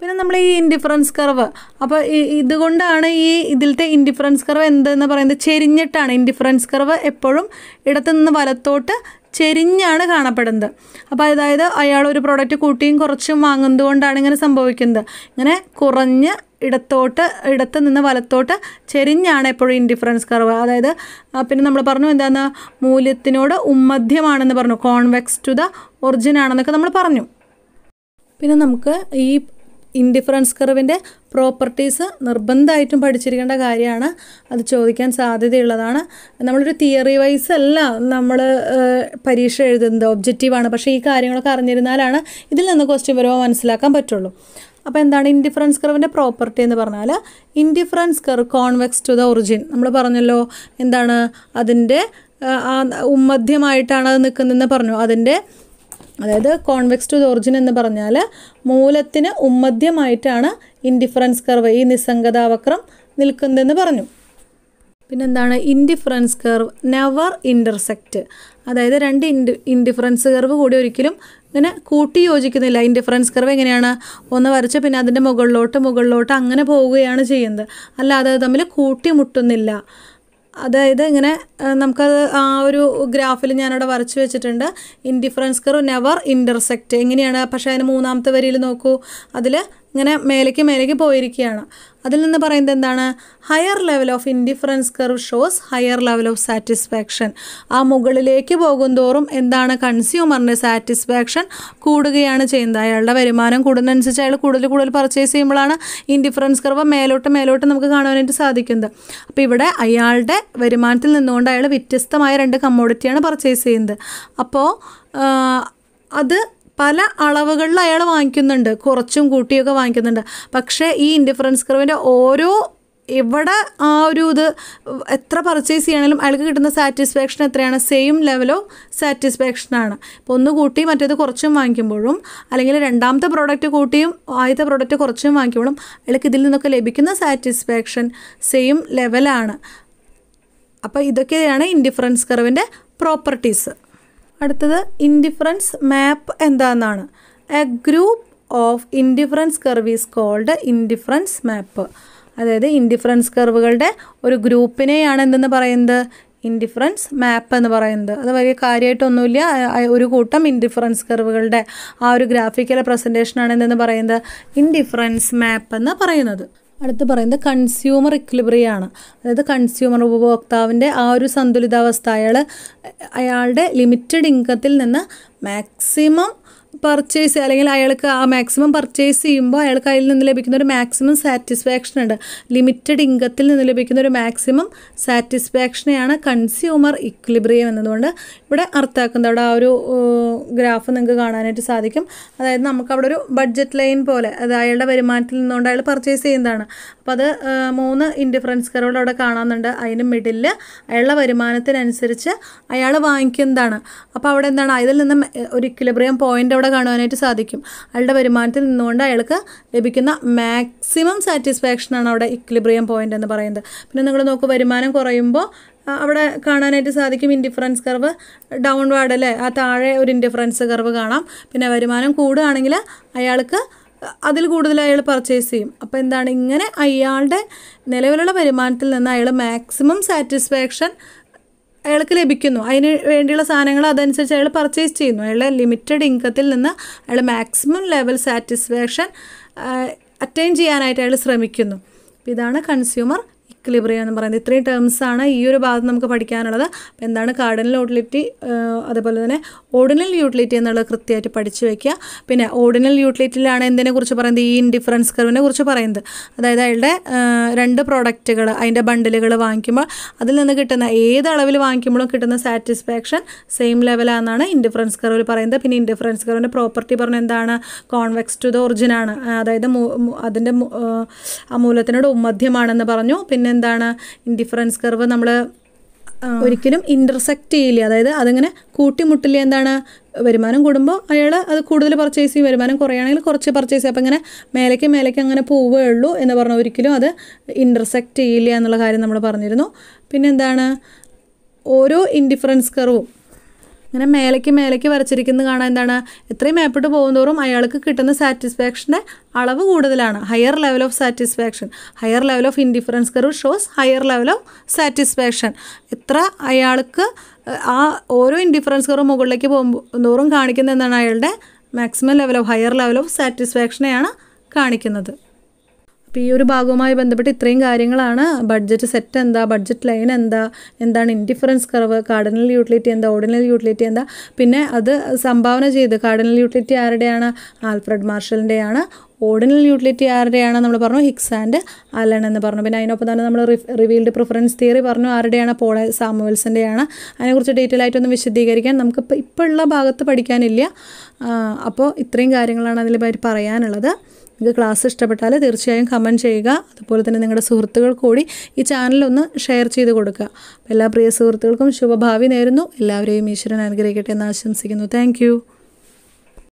പിന്നെ നമ്മൾ ഈ ഇൻഡിഫറൻസ് കർവ് അപ്പോൾ ഇതുകൊണ്ടാണ് ഈ ഇതിലത്തെ ഇൻഡിഫറൻസ് കർവ് എന്തെന്ന് പറയുന്നത് ചെരിഞ്ഞിട്ടാണ് ഇൻഡിഫറൻസ് കർവ് എപ്പോഴും ഇടത്തുനിന്ന് വലത്തോട്ട് ചെരിഞ്ഞാണ് കാണപ്പെടുന്നത് അപ്പോൾ അതായത് അയാൾ ഒരു പ്രോഡക്റ്റ് കൂട്ടിയും കുറച്ചും വാങ്ങുന്നത് കൊണ്ടാണ് ഇങ്ങനെ സംഭവിക്കുന്നത് ഇങ്ങനെ കുറഞ്ഞ് ഇടത്തോട്ട് ഇടത്ത് നിന്ന് വലത്തോട്ട് ചെരിഞ്ഞാണ് എപ്പോഴും ഇൻഡിഫറൻസ് കർവ് അതായത് പിന്നെ നമ്മൾ പറഞ്ഞു എന്താണ് മൂല്യത്തിനോട് ഉമ്മധ്യമാണെന്ന് പറഞ്ഞു കോൺവെക്സ് ടു ദ ഒറിജിൻ ആണെന്നൊക്കെ നമ്മൾ പറഞ്ഞു പിന്നെ നമുക്ക് ഈ ഇൻഡിഫറൻസ് കർവിൻ്റെ പ്രോപ്പർട്ടീസ് നിർബന്ധമായിട്ടും പഠിച്ചിരിക്കേണ്ട കാര്യമാണ് അത് ചോദിക്കാൻ സാധ്യതയുള്ളതാണ് നമ്മളൊരു തിയറി വൈസ് അല്ല നമ്മൾ പരീക്ഷ എഴുതുന്നത് ഒബ്ജക്റ്റീവാണ് പക്ഷേ ഈ കാര്യങ്ങളൊക്കെ അറിഞ്ഞിരുന്നാലാണ് ഇതിൽ നിന്ന് ക്വസ്റ്റ്യൻ വരുമ്പോൾ മനസ്സിലാക്കാൻ പറ്റുള്ളൂ അപ്പോൾ എന്താണ് ഇൻഡിഫറൻസ് കർവിൻ്റെ പ്രോപ്പർട്ടി എന്ന് പറഞ്ഞാൽ indifference curve convex to the origin നമ്മൾ പറഞ്ഞല്ലോ എന്താണ് അതിൻ്റെ ഉമ്മധ്യമായിട്ടാണ് അത് നിൽക്കുന്നതെന്ന് പറഞ്ഞു അതിൻ്റെ അതായത് കോൺവെക്സ് ടു ദ ഒറിജിൻ എന്ന് പറഞ്ഞാൽ മൂലത്തിന് ഉമ്മദ്യമായിട്ടാണ് ഇൻഡിഫറൻസ് കർവ് ഈ നിസ്സംഗതാവക്രം നിൽക്കുന്നതെന്ന് പറഞ്ഞു പിന്നെന്താണ് ഇൻഡിഫറൻസ് കർവ് നെവർ ഇൻ്റർസെക്റ്റ് അതായത് രണ്ട് ഇൻഡി ഇൻഡിഫറൻസ് കർവ് കൂടി ഒരിക്കലും ഇങ്ങനെ കൂട്ടി യോജിക്കുന്നില്ല ഇൻഡിഫറൻസ് കർവ് എങ്ങനെയാണ് ഒന്ന് വരച്ച് പിന്നെ അതിൻ്റെ മുകളിലോട്ട് മുകളിലോട്ട് അങ്ങനെ പോവുകയാണ് ചെയ്യുന്നത് അല്ലാതെ തമ്മിൽ കൂട്ടിമുട്ടുന്നില്ല അതായത് ഇങ്ങനെ നമുക്കത് ആ ഒരു ഗ്രാഫിൽ ഞാനവിടെ വരച്ചു വെച്ചിട്ടുണ്ട് ഇൻഡിഫറൻസ് കർവ് നെവർ ഇൻ്റർസെക്റ്റ് എങ്ങനെയാണ് പക്ഷേ അതിന് മൂന്നാമത്തെ വരിയിൽ നോക്കൂ അതിൽ ഇങ്ങനെ മേലേക്ക് മേലേക്ക് പോയിരിക്കുകയാണ് അതിൽ നിന്ന് പറയുന്നത് എന്താണ് higher level of indifference curve shows higher level of satisfaction ആ മുകളിലേക്ക് പോകുന്തോറും എന്താണ് കൺസ്യൂമറിൻ്റെ സാറ്റിസ്ഫാക്ഷൻ കൂടുകയാണ് ചെയ്യുന്നത് അയാളുടെ വരുമാനം കൂടുന്നതനുസരിച്ച് അയാൾ കൂടുതൽ കൂടുതൽ പർച്ചേസ് ചെയ്യുമ്പോഴാണ് ഇൻഡിഫറൻസ് കർവ് മേലോട്ട് മേലോട്ട് നമുക്ക് കാണുവാനായിട്ട് സാധിക്കുന്നത് അപ്പോൾ ഇവിടെ അയാളുടെ വരുമാനത്തിൽ നിന്നുകൊണ്ട് അയാൾ വ്യത്യസ്തമായ രണ്ട് കമ്മോഡിറ്റിയാണ് പർച്ചേസ് ചെയ്യുന്നത് അപ്പോൾ അത് പല അളവുകളിൽ അയാൾ വാങ്ങിക്കുന്നുണ്ട് കുറച്ചും കൂട്ടിയൊക്കെ വാങ്ങിക്കുന്നുണ്ട് പക്ഷേ ഈ ഇൻഡിഫറൻസ് കർവിൻ്റെ ഓരോ ഇവിടെ ആ ഒരു ഇത് എത്ര പർച്ചേസ് ചെയ്യണമെങ്കിലും അയാൾക്ക് കിട്ടുന്ന സാറ്റിസ്ഫാക്ഷൻ എത്രയാണ് സെയിം ലെവലോ സാറ്റിസ്ഫാക്ഷനാണ് ഇപ്പോൾ ഒന്ന് കൂട്ടി മറ്റേത് കുറച്ചും വാങ്ങിക്കുമ്പോഴും അല്ലെങ്കിൽ രണ്ടാമത്തെ പ്രോഡക്റ്റ് കൂട്ടിയും ആദ്യത്തെ പ്രോഡക്റ്റ് കുറച്ചും വാങ്ങിക്കുമ്പോഴും അയാൾക്ക് ഇതിൽ നിന്നൊക്കെ ലഭിക്കുന്ന സാറ്റിസ്ഫാക്ഷൻ സെയിം ലെവലാണ് അപ്പോൾ ഇതൊക്കെയാണ് ഇൻഡിഫറൻസ് കർവിൻ്റെ പ്രോപ്പർട്ടീസ് അടുത്തത് ഇൻഡിഫറൻസ് മാപ്പ് എന്താണെന്നാണ് a group of indifference curve is called indifference map അതായത് ഇൻഡിഫറൻസ് കർവുകളുടെ ഒരു ഗ്രൂപ്പിനെയാണ് എന്തെന്ന് പറയുന്നത് ഇൻഡിഫറൻസ് മാപ്പ് എന്ന് പറയുന്നത് അത് വലിയ കാര്യമായിട്ടൊന്നുമില്ല ഒരു കൂട്ടം ഇൻഡിഫറൻസ് കർവുകളുടെ ആ ഒരു ഗ്രാഫിക്കൽ പ്രസൻറ്റേഷനാണ് എന്തെന്ന് പറയുന്നത് ഇൻഡിഫറൻസ് മാപ്പ് എന്ന് പറയുന്നത് അടുത്ത് പറയുന്നത് കൺസ്യൂമർ ഇക്വിലിബ്രിയാണ് അതായത് കൺസ്യൂമർ ഉപഭോക്താവിൻ്റെ ആ ഒരു സന്തുലിതാവസ്ഥ അയാൾ അയാളുടെ ലിമിറ്റഡ് ഇൻകത്തിൽ നിന്ന് മാക്സിമം പർച്ചേസ് അല്ലെങ്കിൽ അയാൾക്ക് ആ മാക്സിമം പർച്ചേസ് ചെയ്യുമ്പോൾ അയാൾക്ക് അതിൽ നിന്ന് ലഭിക്കുന്ന ഒരു മാക്സിമം സാറ്റിസ്ഫാക്ഷൻ ഉണ്ട് ലിമിറ്റഡ് ഇൻകത്തിൽ നിന്ന് ലഭിക്കുന്ന ഒരു മാക്സിമം സാറ്റിസ്ഫാക്ഷനെയാണ് കൺസ്യൂമർ ഇക്വിലിബ്രിയം എന്നതുകൊണ്ട് ഇവിടെ അർത്ഥാക്കുന്നത് അവിടെ ആ ഒരു ഗ്രാഫ് നിങ്ങൾക്ക് കാണാനായിട്ട് സാധിക്കും അതായത് നമുക്കവിടെ ഒരു ബഡ്ജറ്റ് ലൈൻ പോലെ അത് അയാളുടെ വരുമാനത്തിൽ നിന്നുകൊണ്ട് അയാൾ പർച്ചേസ് ചെയ്യുന്നതാണ് അപ്പോൾ അത് മൂന്ന് ഇൻഡിഫറൻസ് കർവുകൾ അവിടെ കാണാമെന്നുണ്ട് അതിന് മിഡിലിൽ അയാളുടെ വരുമാനത്തിനനുസരിച്ച് അയാൾ വാങ്ങിക്കുന്നതാണ് അപ്പോൾ അവിടെ എന്താണ് അതിൽ നിന്നും ഒരു ഇക്വിലിബ്രിയം പോയിൻ്റ് അവിടെ കാണുവാനായിട്ട് സാധിക്കും അയാളുടെ വരുമാനത്തിൽ നിന്നുകൊണ്ട് അയാൾക്ക് ലഭിക്കുന്ന മാക്സിമം സാറ്റിസ്ഫാക്ഷനാണ് അവിടെ ഇക്വിലിബ്രിയം പോയിൻ്റ് എന്ന് പറയുന്നത് പിന്നെ നിങ്ങൾ നോക്കുക വരുമാനം കുറയുമ്പോൾ അവിടെ കാണാനായിട്ട് സാധിക്കും ഇൻഡിഫറൻസ് കർവ് ഡൗൺവേർഡ് അല്ലേ ആ താഴെ ഒരു ഇൻഡിഫറൻസ് കർവ് കാണാം പിന്നെ വരുമാനം കൂടുകയാണെങ്കിൽ അയാൾക്ക് അതിൽ കൂടുതൽ അയാൾ പർച്ചേസ് ചെയ്യും അപ്പോൾ എന്താണ് ഇങ്ങനെ അയാളുടെ നിലവിലുള്ള വരുമാനത്തിൽ നിന്ന് അയാൾ മാക്സിമം സാറ്റിസ്ഫാക്ഷൻ അയാൾക്ക് ലഭിക്കുന്നു അതിന് വേണ്ടിയുള്ള സാധനങ്ങൾ അതനുസരിച്ച് അയാൾ പർച്ചേസ് ചെയ്യുന്നു അയാളുടെ ലിമിറ്റഡ് ഇൻകത്തിൽ നിന്ന് അയാൾ മാക്സിമം ലെവൽ സാറ്റിസ്ഫാക്ഷൻ അറ്റൈൻ ചെയ്യാനായിട്ട് അയാൾ ശ്രമിക്കുന്നു ഇതാണ് കൺസ്യൂമർ ഇക്ലിബ്രിയ എന്ന് പറയുന്നത് ഇത്രയും ടേംസാണ് ഈ ഒരു ഭാഗത്ത് നമുക്ക് പഠിക്കാനുള്ളത് അപ്പോൾ എന്താണ് കാർഡിനൽ യൂട്ടിലിറ്റി അതുപോലെ തന്നെ ഓർഡിനൽ യൂട്ടിലിറ്റി എന്നുള്ളത് കൃത്യമായിട്ട് പഠിച്ചു വയ്ക്കുക പിന്നെ ഓർഡിനൽ യൂട്ടിലിറ്റിയിലാണ് എന്തിനെ കുറിച്ച് പറയുന്നത് ഈ ഇൻഡിഫറൻസ് കർവിനെ കുറിച്ച് പറയുന്നത് അതായത് അയാളുടെ രണ്ട് പ്രോഡക്റ്റുകൾ അതിൻ്റെ ബണ്ടിലുകൾ വാങ്ങിക്കുമ്പോൾ അതിൽ നിന്ന് കിട്ടുന്ന ഏത് അളവിൽ വാങ്ങിക്കുമ്പോഴും കിട്ടുന്ന സാറ്റിസ്ഫാക്ഷൻ സെയിം ലെവലാണെന്നാണ് ഇൻഡിഫറൻസ് കർവിൽ പറയുന്നത് പിന്നെ ഇൻഡിഫറൻസ് കർവിൻ്റെ പ്രോപ്പർട്ടി പറഞ്ഞ എന്താണ് കോൺവെക്സ് ടു ദ ഒറിജിനാണ് അതായത് അതിൻ്റെ ആ ഉമ്മധ്യമാണെന്ന് പറഞ്ഞു പിന്നെ എന്താണ് ഇൻഡിഫറൻസ് കർവ് നമ്മൾ ഒരിക്കലും ഇൻ്റർസെക്റ്റ് ചെയ്യില്ല അതായത് അതിങ്ങനെ കൂട്ടിമുട്ടില്ല എന്താണ് വരുമാനം കൂടുമ്പോൾ അയാൾ അത് കൂടുതൽ പർച്ചേസ് ചെയ്യും വരുമാനം കുറയുകയാണെങ്കിൽ കുറച്ച് പർച്ചേസ് ചെയ്യും അപ്പോൾ ഇങ്ങനെ മേലേക്ക് മേലേക്ക് അങ്ങനെ പോവുകയുള്ളൂ എന്ന് പറഞ്ഞാൽ ഒരിക്കലും അത് ഇൻ്റർസെക്റ്റ് ചെയ്യില്ല എന്നുള്ള കാര്യം നമ്മൾ പറഞ്ഞിരുന്നു പിന്നെ എന്താണ് ഓരോ ഇൻഡിഫറൻസ് കർവും ഇങ്ങനെ മേലേക്ക് മേലേക്ക് വരച്ചിരിക്കുന്നത് കാണാൻ എന്താണ് എത്രയും മേപ്പിട്ട് പോകുന്നതോറും അയാൾക്ക് കിട്ടുന്ന സാറ്റിസ്ഫാക്ഷൻ്റെ അളവ് കൂടുതലാണ് higher level of satisfaction higher level of indifference curve shows higher level of satisfaction എത്ര അയാൾക്ക് ആ ഓരോ ഇൻഡിഫറൻസ് കർവ് മുകളിലേക്ക് പോകുന്നോറും കാണിക്കുന്ന എന്താണ് അയാളുടെ maximum level of higher level of സാറ്റിസ്ഫാക്ഷനെയാണ് കാണിക്കുന്നത് അപ്പോൾ ഈ ഒരു ഭാഗവുമായി ബന്ധപ്പെട്ട് ഇത്രയും കാര്യങ്ങളാണ് ബഡ്ജറ്റ് സെറ്റ് എന്താ ബഡ്ജറ്റ് ലൈൻ എന്താ എന്താണ് ഇൻഡിഫറൻസ് കർവ് കാർഡിനൽ യൂട്ടിലിറ്റി എന്താ ഓർഡിനൽ യൂട്ടിലിറ്റി എന്താ പിന്നെ അത് സംഭാവന ചെയ്ത് കാർഡിനൽ യൂട്ടിലിറ്റി ആരുടെയാണ് ആൽഫ്രഡ് മാർഷലിൻ്റെയാണ് ഓർഡിനൽ യൂട്ടിലിറ്റി ആരുടെയാണ് നമ്മൾ പറഞ്ഞു ഹിക്സ് ആൻഡ് അലൻ എന്ന് പറഞ്ഞു പിന്നെ അതിനൊപ്പം തന്നെ നമ്മൾ റിവീൽഡ് പ്രിഫറൻസ് തിയറി പറഞ്ഞു ആരുടെയാണ് പോളെ സാമുവൽസിൻ്റെയാണ് അതിനെക്കുറിച്ച് ഡീറ്റെയിൽ ഒന്ന് വിശദീകരിക്കാൻ നമുക്ക് ഇപ്പോൾ ഇപ്പോൾ ഉള്ള ഭാഗത്ത് പഠിക്കാനില്ല അപ്പോൾ ഇത്രയും കാര്യങ്ങളാണ് അതിൽ പറയാനുള്ളത് നിങ്ങൾക്ക് ക്ലാസ് ഇഷ്ടപ്പെട്ടാൽ തീർച്ചയായും കമൻറ്റ് ചെയ്യുക അതുപോലെ തന്നെ നിങ്ങളുടെ സുഹൃത്തുക്കൾ കൂടി ഈ ചാനലൊന്ന് ഷെയർ ചെയ്ത് കൊടുക്കുക എല്ലാ പ്രിയ സുഹൃത്തുക്കൾക്കും ശുഭഭാവി നേരുന്നു എല്ലാവരെയും ഈശ്വരൻ അനുഗ്രഹിക്കട്ടെ എന്ന് ആശംസിക്കുന്നു താങ്ക്